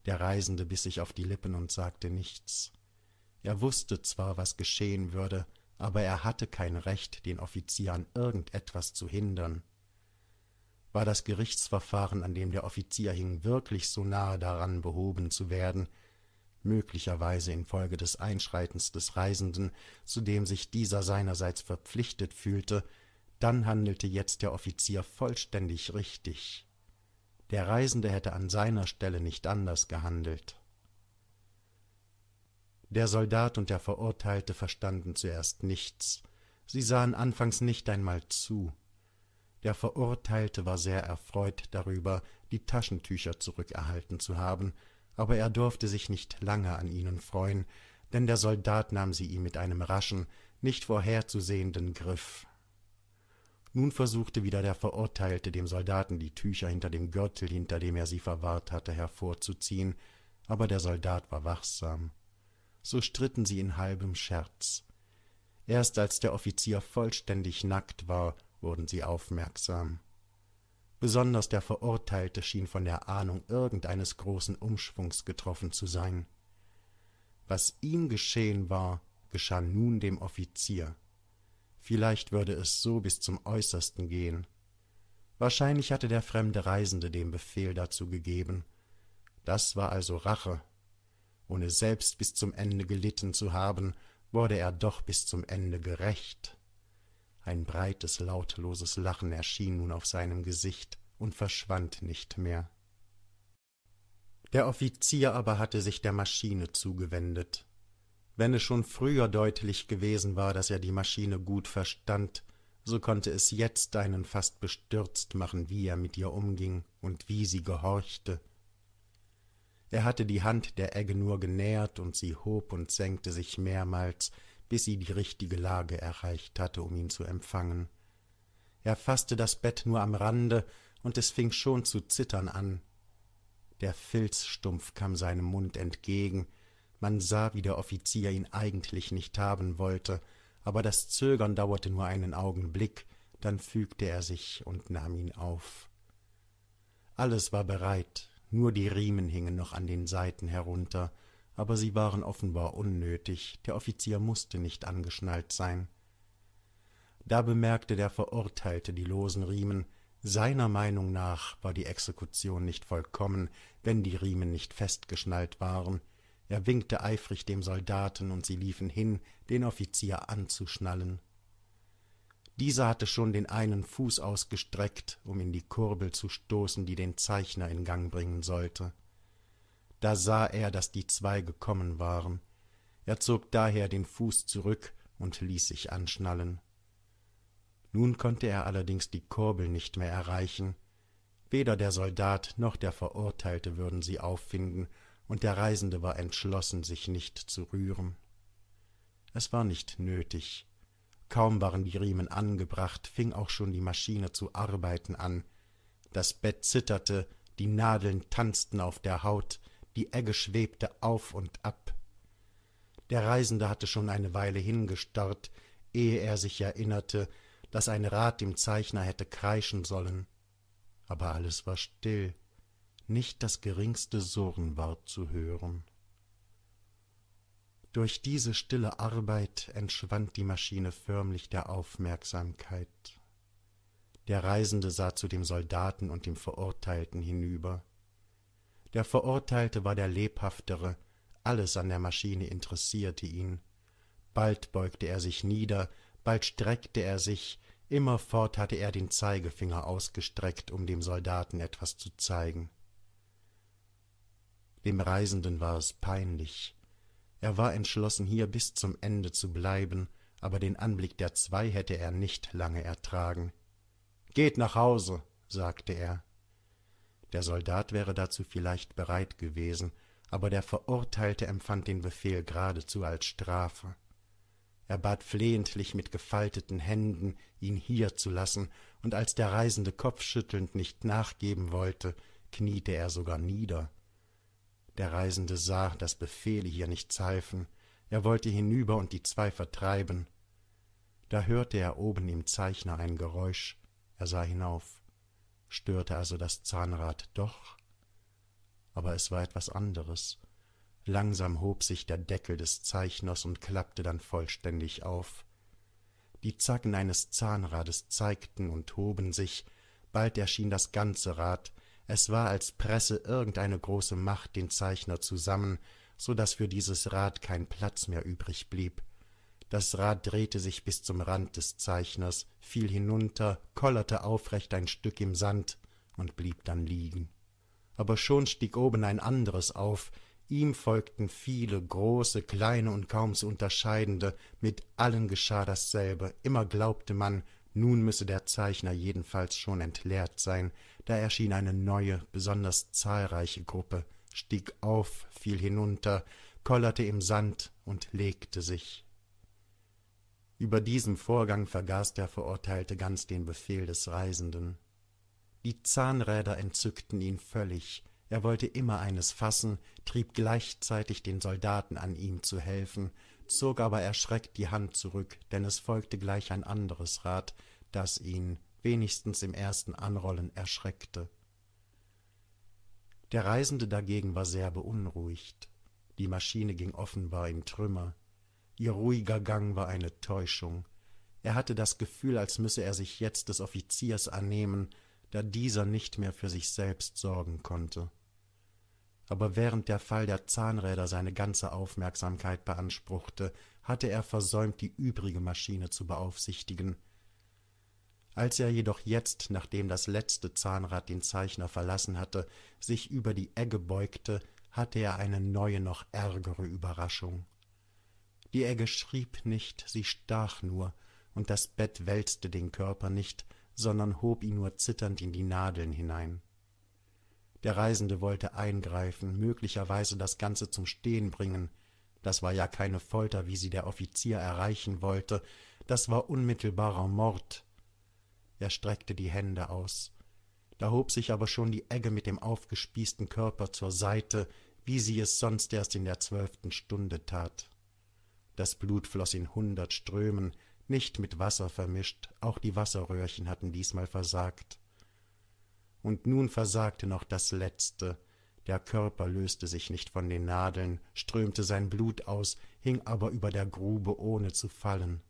der reisende biß sich auf die lippen und sagte nichts er wußte zwar was geschehen würde aber er hatte kein recht den offizier an irgendetwas zu hindern war das Gerichtsverfahren, an dem der Offizier hing, wirklich so nahe daran, behoben zu werden, möglicherweise infolge des Einschreitens des Reisenden, zu dem sich dieser seinerseits verpflichtet fühlte, dann handelte jetzt der Offizier vollständig richtig. Der Reisende hätte an seiner Stelle nicht anders gehandelt. Der Soldat und der Verurteilte verstanden zuerst nichts. Sie sahen anfangs nicht einmal zu. Der Verurteilte war sehr erfreut darüber, die Taschentücher zurückerhalten zu haben, aber er durfte sich nicht lange an ihnen freuen, denn der Soldat nahm sie ihm mit einem raschen, nicht vorherzusehenden Griff. Nun versuchte wieder der Verurteilte, dem Soldaten die Tücher hinter dem Gürtel, hinter dem er sie verwahrt hatte, hervorzuziehen, aber der Soldat war wachsam. So stritten sie in halbem Scherz. Erst als der Offizier vollständig nackt war wurden sie aufmerksam. Besonders der Verurteilte schien von der Ahnung irgendeines großen Umschwungs getroffen zu sein. Was ihm geschehen war, geschah nun dem Offizier. Vielleicht würde es so bis zum Äußersten gehen. Wahrscheinlich hatte der fremde Reisende den Befehl dazu gegeben. Das war also Rache. Ohne selbst bis zum Ende gelitten zu haben, wurde er doch bis zum Ende gerecht. Ein breites, lautloses Lachen erschien nun auf seinem Gesicht und verschwand nicht mehr. Der Offizier aber hatte sich der Maschine zugewendet. Wenn es schon früher deutlich gewesen war, dass er die Maschine gut verstand, so konnte es jetzt einen fast bestürzt machen, wie er mit ihr umging und wie sie gehorchte. Er hatte die Hand der Egge nur genähert, und sie hob und senkte sich mehrmals, bis sie die richtige Lage erreicht hatte, um ihn zu empfangen. Er faßte das Bett nur am Rande, und es fing schon zu zittern an. Der Filzstumpf kam seinem Mund entgegen, man sah, wie der Offizier ihn eigentlich nicht haben wollte, aber das Zögern dauerte nur einen Augenblick, dann fügte er sich und nahm ihn auf. Alles war bereit, nur die Riemen hingen noch an den Seiten herunter, aber sie waren offenbar unnötig, der Offizier musste nicht angeschnallt sein. Da bemerkte der Verurteilte die losen Riemen, seiner Meinung nach war die Exekution nicht vollkommen, wenn die Riemen nicht festgeschnallt waren, er winkte eifrig dem Soldaten, und sie liefen hin, den Offizier anzuschnallen. Dieser hatte schon den einen Fuß ausgestreckt, um in die Kurbel zu stoßen, die den Zeichner in Gang bringen sollte. Da sah er, daß die zwei gekommen waren. Er zog daher den Fuß zurück und ließ sich anschnallen. Nun konnte er allerdings die Kurbel nicht mehr erreichen. Weder der Soldat noch der Verurteilte würden sie auffinden, und der Reisende war entschlossen, sich nicht zu rühren. Es war nicht nötig. Kaum waren die Riemen angebracht, fing auch schon die Maschine zu arbeiten an. Das Bett zitterte, die Nadeln tanzten auf der Haut, die Egge schwebte auf und ab. Der Reisende hatte schon eine Weile hingestarrt, ehe er sich erinnerte, dass ein Rad dem Zeichner hätte kreischen sollen. Aber alles war still, nicht das geringste Surren war zu hören. Durch diese stille Arbeit entschwand die Maschine förmlich der Aufmerksamkeit. Der Reisende sah zu dem Soldaten und dem Verurteilten hinüber. Der Verurteilte war der lebhaftere, alles an der Maschine interessierte ihn. Bald beugte er sich nieder, bald streckte er sich, immerfort hatte er den Zeigefinger ausgestreckt, um dem Soldaten etwas zu zeigen. Dem Reisenden war es peinlich. Er war entschlossen, hier bis zum Ende zu bleiben, aber den Anblick der zwei hätte er nicht lange ertragen. Geht nach Hause, sagte er der Soldat wäre dazu vielleicht bereit gewesen, aber der Verurteilte empfand den Befehl geradezu als Strafe. Er bat flehentlich mit gefalteten Händen, ihn hier zu lassen, und als der Reisende kopfschüttelnd nicht nachgeben wollte, kniete er sogar nieder. Der Reisende sah, dass Befehle hier nichts halfen, er wollte hinüber und die zwei vertreiben. Da hörte er oben im Zeichner ein Geräusch, er sah hinauf störte also das Zahnrad doch, aber es war etwas anderes. Langsam hob sich der Deckel des Zeichners und klappte dann vollständig auf. Die Zacken eines Zahnrades zeigten und hoben sich, bald erschien das ganze Rad, es war, als presse irgendeine große Macht den Zeichner zusammen, so daß für dieses Rad kein Platz mehr übrig blieb. Das Rad drehte sich bis zum Rand des Zeichners, fiel hinunter, kollerte aufrecht ein Stück im Sand und blieb dann liegen. Aber schon stieg oben ein anderes auf, ihm folgten viele große, kleine und kaum zu unterscheidende, mit allen geschah dasselbe, immer glaubte man, nun müsse der Zeichner jedenfalls schon entleert sein, da erschien eine neue, besonders zahlreiche Gruppe, stieg auf, fiel hinunter, kollerte im Sand und legte sich. Über diesen Vorgang vergaß der Verurteilte ganz den Befehl des Reisenden. Die Zahnräder entzückten ihn völlig, er wollte immer eines fassen, trieb gleichzeitig den Soldaten an, ihm zu helfen, zog aber erschreckt die Hand zurück, denn es folgte gleich ein anderes Rad, das ihn wenigstens im ersten Anrollen erschreckte. Der Reisende dagegen war sehr beunruhigt. Die Maschine ging offenbar in Trümmer, Ihr ruhiger Gang war eine Täuschung. Er hatte das Gefühl, als müsse er sich jetzt des Offiziers annehmen, da dieser nicht mehr für sich selbst sorgen konnte. Aber während der Fall der Zahnräder seine ganze Aufmerksamkeit beanspruchte, hatte er versäumt, die übrige Maschine zu beaufsichtigen. Als er jedoch jetzt, nachdem das letzte Zahnrad den Zeichner verlassen hatte, sich über die Egge beugte, hatte er eine neue, noch ärgere Überraschung wie er geschrieb nicht sie stach nur und das bett wälzte den körper nicht sondern hob ihn nur zitternd in die nadeln hinein der reisende wollte eingreifen möglicherweise das ganze zum stehen bringen das war ja keine folter wie sie der offizier erreichen wollte das war unmittelbarer mord er streckte die hände aus da hob sich aber schon die egge mit dem aufgespießten körper zur seite wie sie es sonst erst in der zwölften stunde tat das Blut floss in hundert Strömen, nicht mit Wasser vermischt, auch die Wasserröhrchen hatten diesmal versagt. Und nun versagte noch das Letzte. Der Körper löste sich nicht von den Nadeln, strömte sein Blut aus, hing aber über der Grube, ohne zu fallen.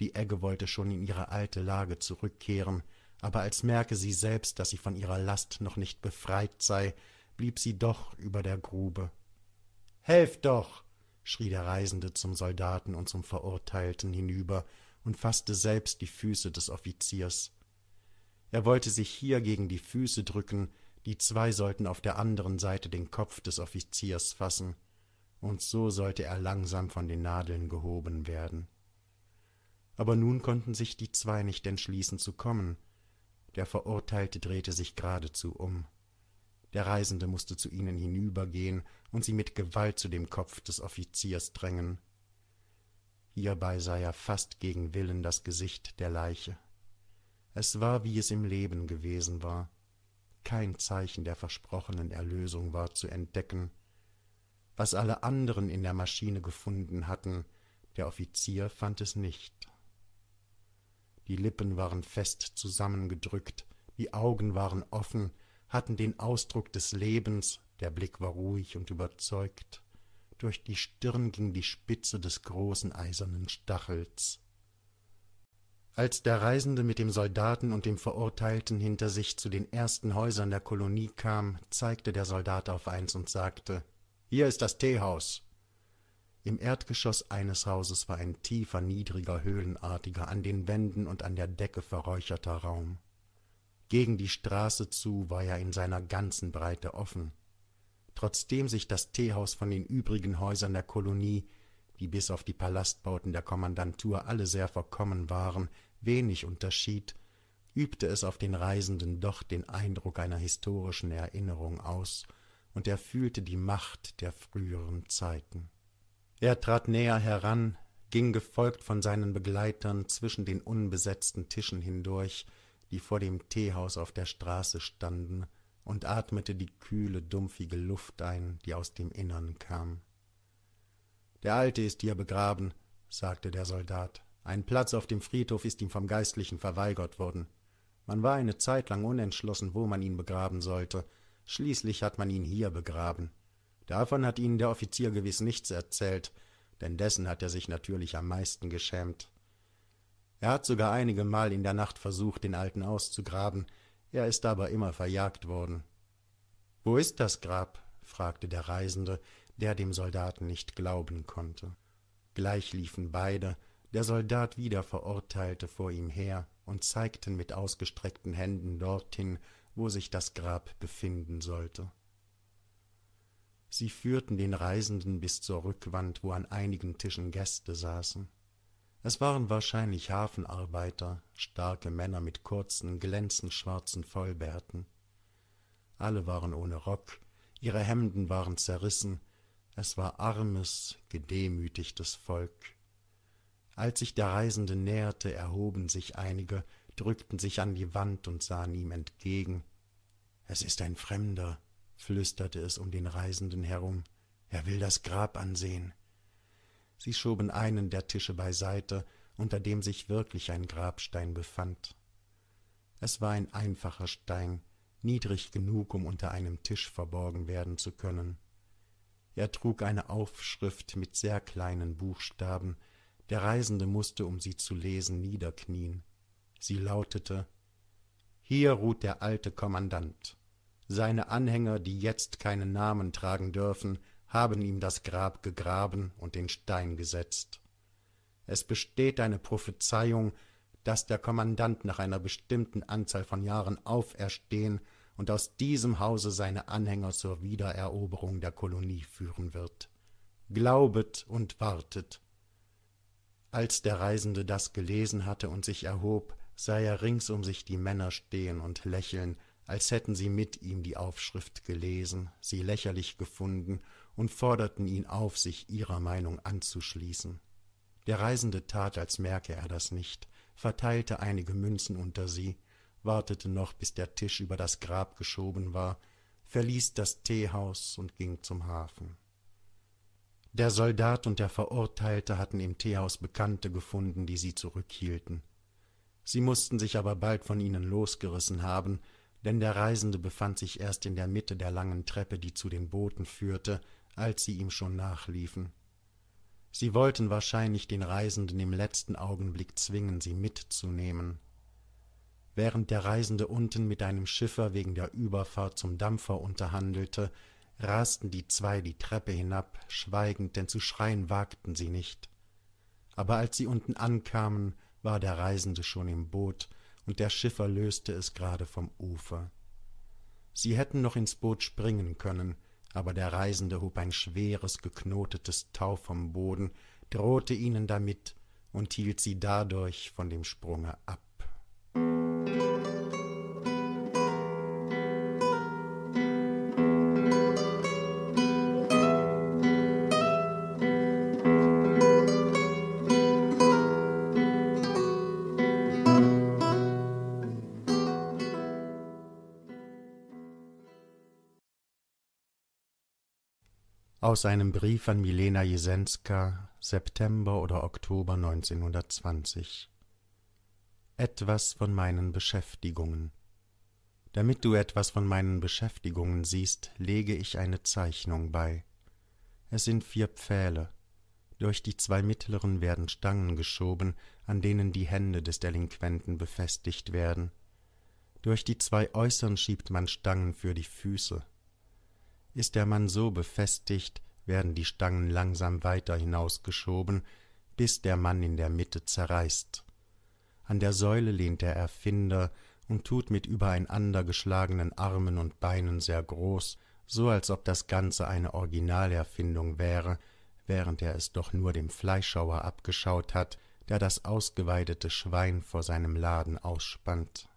Die Egge wollte schon in ihre alte Lage zurückkehren, aber als merke sie selbst, dass sie von ihrer Last noch nicht befreit sei, blieb sie doch über der Grube. Helf doch! schrie der Reisende zum Soldaten und zum Verurteilten hinüber und faßte selbst die Füße des Offiziers. Er wollte sich hier gegen die Füße drücken, die zwei sollten auf der anderen Seite den Kopf des Offiziers fassen, und so sollte er langsam von den Nadeln gehoben werden. Aber nun konnten sich die zwei nicht entschließen zu kommen. Der Verurteilte drehte sich geradezu um der Reisende musste zu ihnen hinübergehen und sie mit Gewalt zu dem Kopf des Offiziers drängen. Hierbei sah er fast gegen Willen das Gesicht der Leiche. Es war, wie es im Leben gewesen war. Kein Zeichen der versprochenen Erlösung war zu entdecken. Was alle anderen in der Maschine gefunden hatten, der Offizier fand es nicht. Die Lippen waren fest zusammengedrückt, die Augen waren offen, hatten den Ausdruck des Lebens, der Blick war ruhig und überzeugt, durch die Stirn ging die Spitze des großen eisernen Stachels. Als der Reisende mit dem Soldaten und dem Verurteilten hinter sich zu den ersten Häusern der Kolonie kam, zeigte der Soldat auf eins und sagte Hier ist das Teehaus. Im Erdgeschoss eines Hauses war ein tiefer, niedriger, höhlenartiger, an den Wänden und an der Decke verräucherter Raum. Gegen die Straße zu war er in seiner ganzen Breite offen. Trotzdem sich das Teehaus von den übrigen Häusern der Kolonie, die bis auf die Palastbauten der Kommandantur alle sehr verkommen waren, wenig unterschied, übte es auf den Reisenden doch den Eindruck einer historischen Erinnerung aus, und er fühlte die Macht der früheren Zeiten. Er trat näher heran, ging gefolgt von seinen Begleitern zwischen den unbesetzten Tischen hindurch, die vor dem Teehaus auf der Straße standen, und atmete die kühle, dumpfige Luft ein, die aus dem Innern kam. Der Alte ist hier begraben, sagte der Soldat. Ein Platz auf dem Friedhof ist ihm vom Geistlichen verweigert worden. Man war eine Zeit lang unentschlossen, wo man ihn begraben sollte. Schließlich hat man ihn hier begraben. Davon hat ihnen der Offizier gewiss nichts erzählt, denn dessen hat er sich natürlich am meisten geschämt. Er hat sogar einige Mal in der Nacht versucht, den Alten auszugraben, er ist aber immer verjagt worden. Wo ist das Grab? fragte der Reisende, der dem Soldaten nicht glauben konnte. Gleich liefen beide, der Soldat wieder verurteilte vor ihm her und zeigten mit ausgestreckten Händen dorthin, wo sich das Grab befinden sollte. Sie führten den Reisenden bis zur Rückwand, wo an einigen Tischen Gäste saßen. Es waren wahrscheinlich Hafenarbeiter, starke Männer mit kurzen, glänzend schwarzen Vollbärten. Alle waren ohne Rock, ihre Hemden waren zerrissen, es war armes, gedemütigtes Volk. Als sich der Reisende näherte, erhoben sich einige, drückten sich an die Wand und sahen ihm entgegen. Es ist ein Fremder, flüsterte es um den Reisenden herum. Er will das Grab ansehen. Sie schoben einen der Tische beiseite, unter dem sich wirklich ein Grabstein befand. Es war ein einfacher Stein, niedrig genug, um unter einem Tisch verborgen werden zu können. Er trug eine Aufschrift mit sehr kleinen Buchstaben, der Reisende musste, um sie zu lesen, niederknien. Sie lautete Hier ruht der alte Kommandant. Seine Anhänger, die jetzt keinen Namen tragen dürfen, haben ihm das Grab gegraben und den Stein gesetzt. Es besteht eine Prophezeiung, dass der Kommandant nach einer bestimmten Anzahl von Jahren auferstehen und aus diesem Hause seine Anhänger zur Wiedereroberung der Kolonie führen wird. Glaubet und wartet. Als der Reisende das gelesen hatte und sich erhob, sah er rings um sich die Männer stehen und lächeln, als hätten sie mit ihm die Aufschrift gelesen, sie lächerlich gefunden und forderten ihn auf, sich ihrer Meinung anzuschließen. Der Reisende tat, als merke er das nicht, verteilte einige Münzen unter sie, wartete noch, bis der Tisch über das Grab geschoben war, verließ das Teehaus und ging zum Hafen. Der Soldat und der Verurteilte hatten im Teehaus Bekannte gefunden, die sie zurückhielten. Sie mussten sich aber bald von ihnen losgerissen haben, denn der Reisende befand sich erst in der Mitte der langen Treppe, die zu den Booten führte, als sie ihm schon nachliefen. Sie wollten wahrscheinlich den Reisenden im letzten Augenblick zwingen, sie mitzunehmen. Während der Reisende unten mit einem Schiffer wegen der Überfahrt zum Dampfer unterhandelte, rasten die zwei die Treppe hinab, schweigend, denn zu schreien wagten sie nicht. Aber als sie unten ankamen, war der Reisende schon im Boot, und der Schiffer löste es gerade vom Ufer. Sie hätten noch ins Boot springen können, aber der Reisende hob ein schweres, geknotetes Tau vom Boden, drohte ihnen damit und hielt sie dadurch von dem Sprunge ab. Aus einem Brief an Milena Jesenska, September oder Oktober 1920. Etwas von meinen Beschäftigungen. Damit du etwas von meinen Beschäftigungen siehst, lege ich eine Zeichnung bei. Es sind vier Pfähle. Durch die zwei mittleren werden Stangen geschoben, an denen die Hände des Delinquenten befestigt werden. Durch die zwei äußeren schiebt man Stangen für die Füße, ist der Mann so befestigt, werden die Stangen langsam weiter hinausgeschoben, bis der Mann in der Mitte zerreißt. An der Säule lehnt der Erfinder und tut mit übereinander geschlagenen Armen und Beinen sehr groß, so als ob das Ganze eine Originalerfindung wäre, während er es doch nur dem Fleischhauer abgeschaut hat, der das ausgeweidete Schwein vor seinem Laden ausspannt.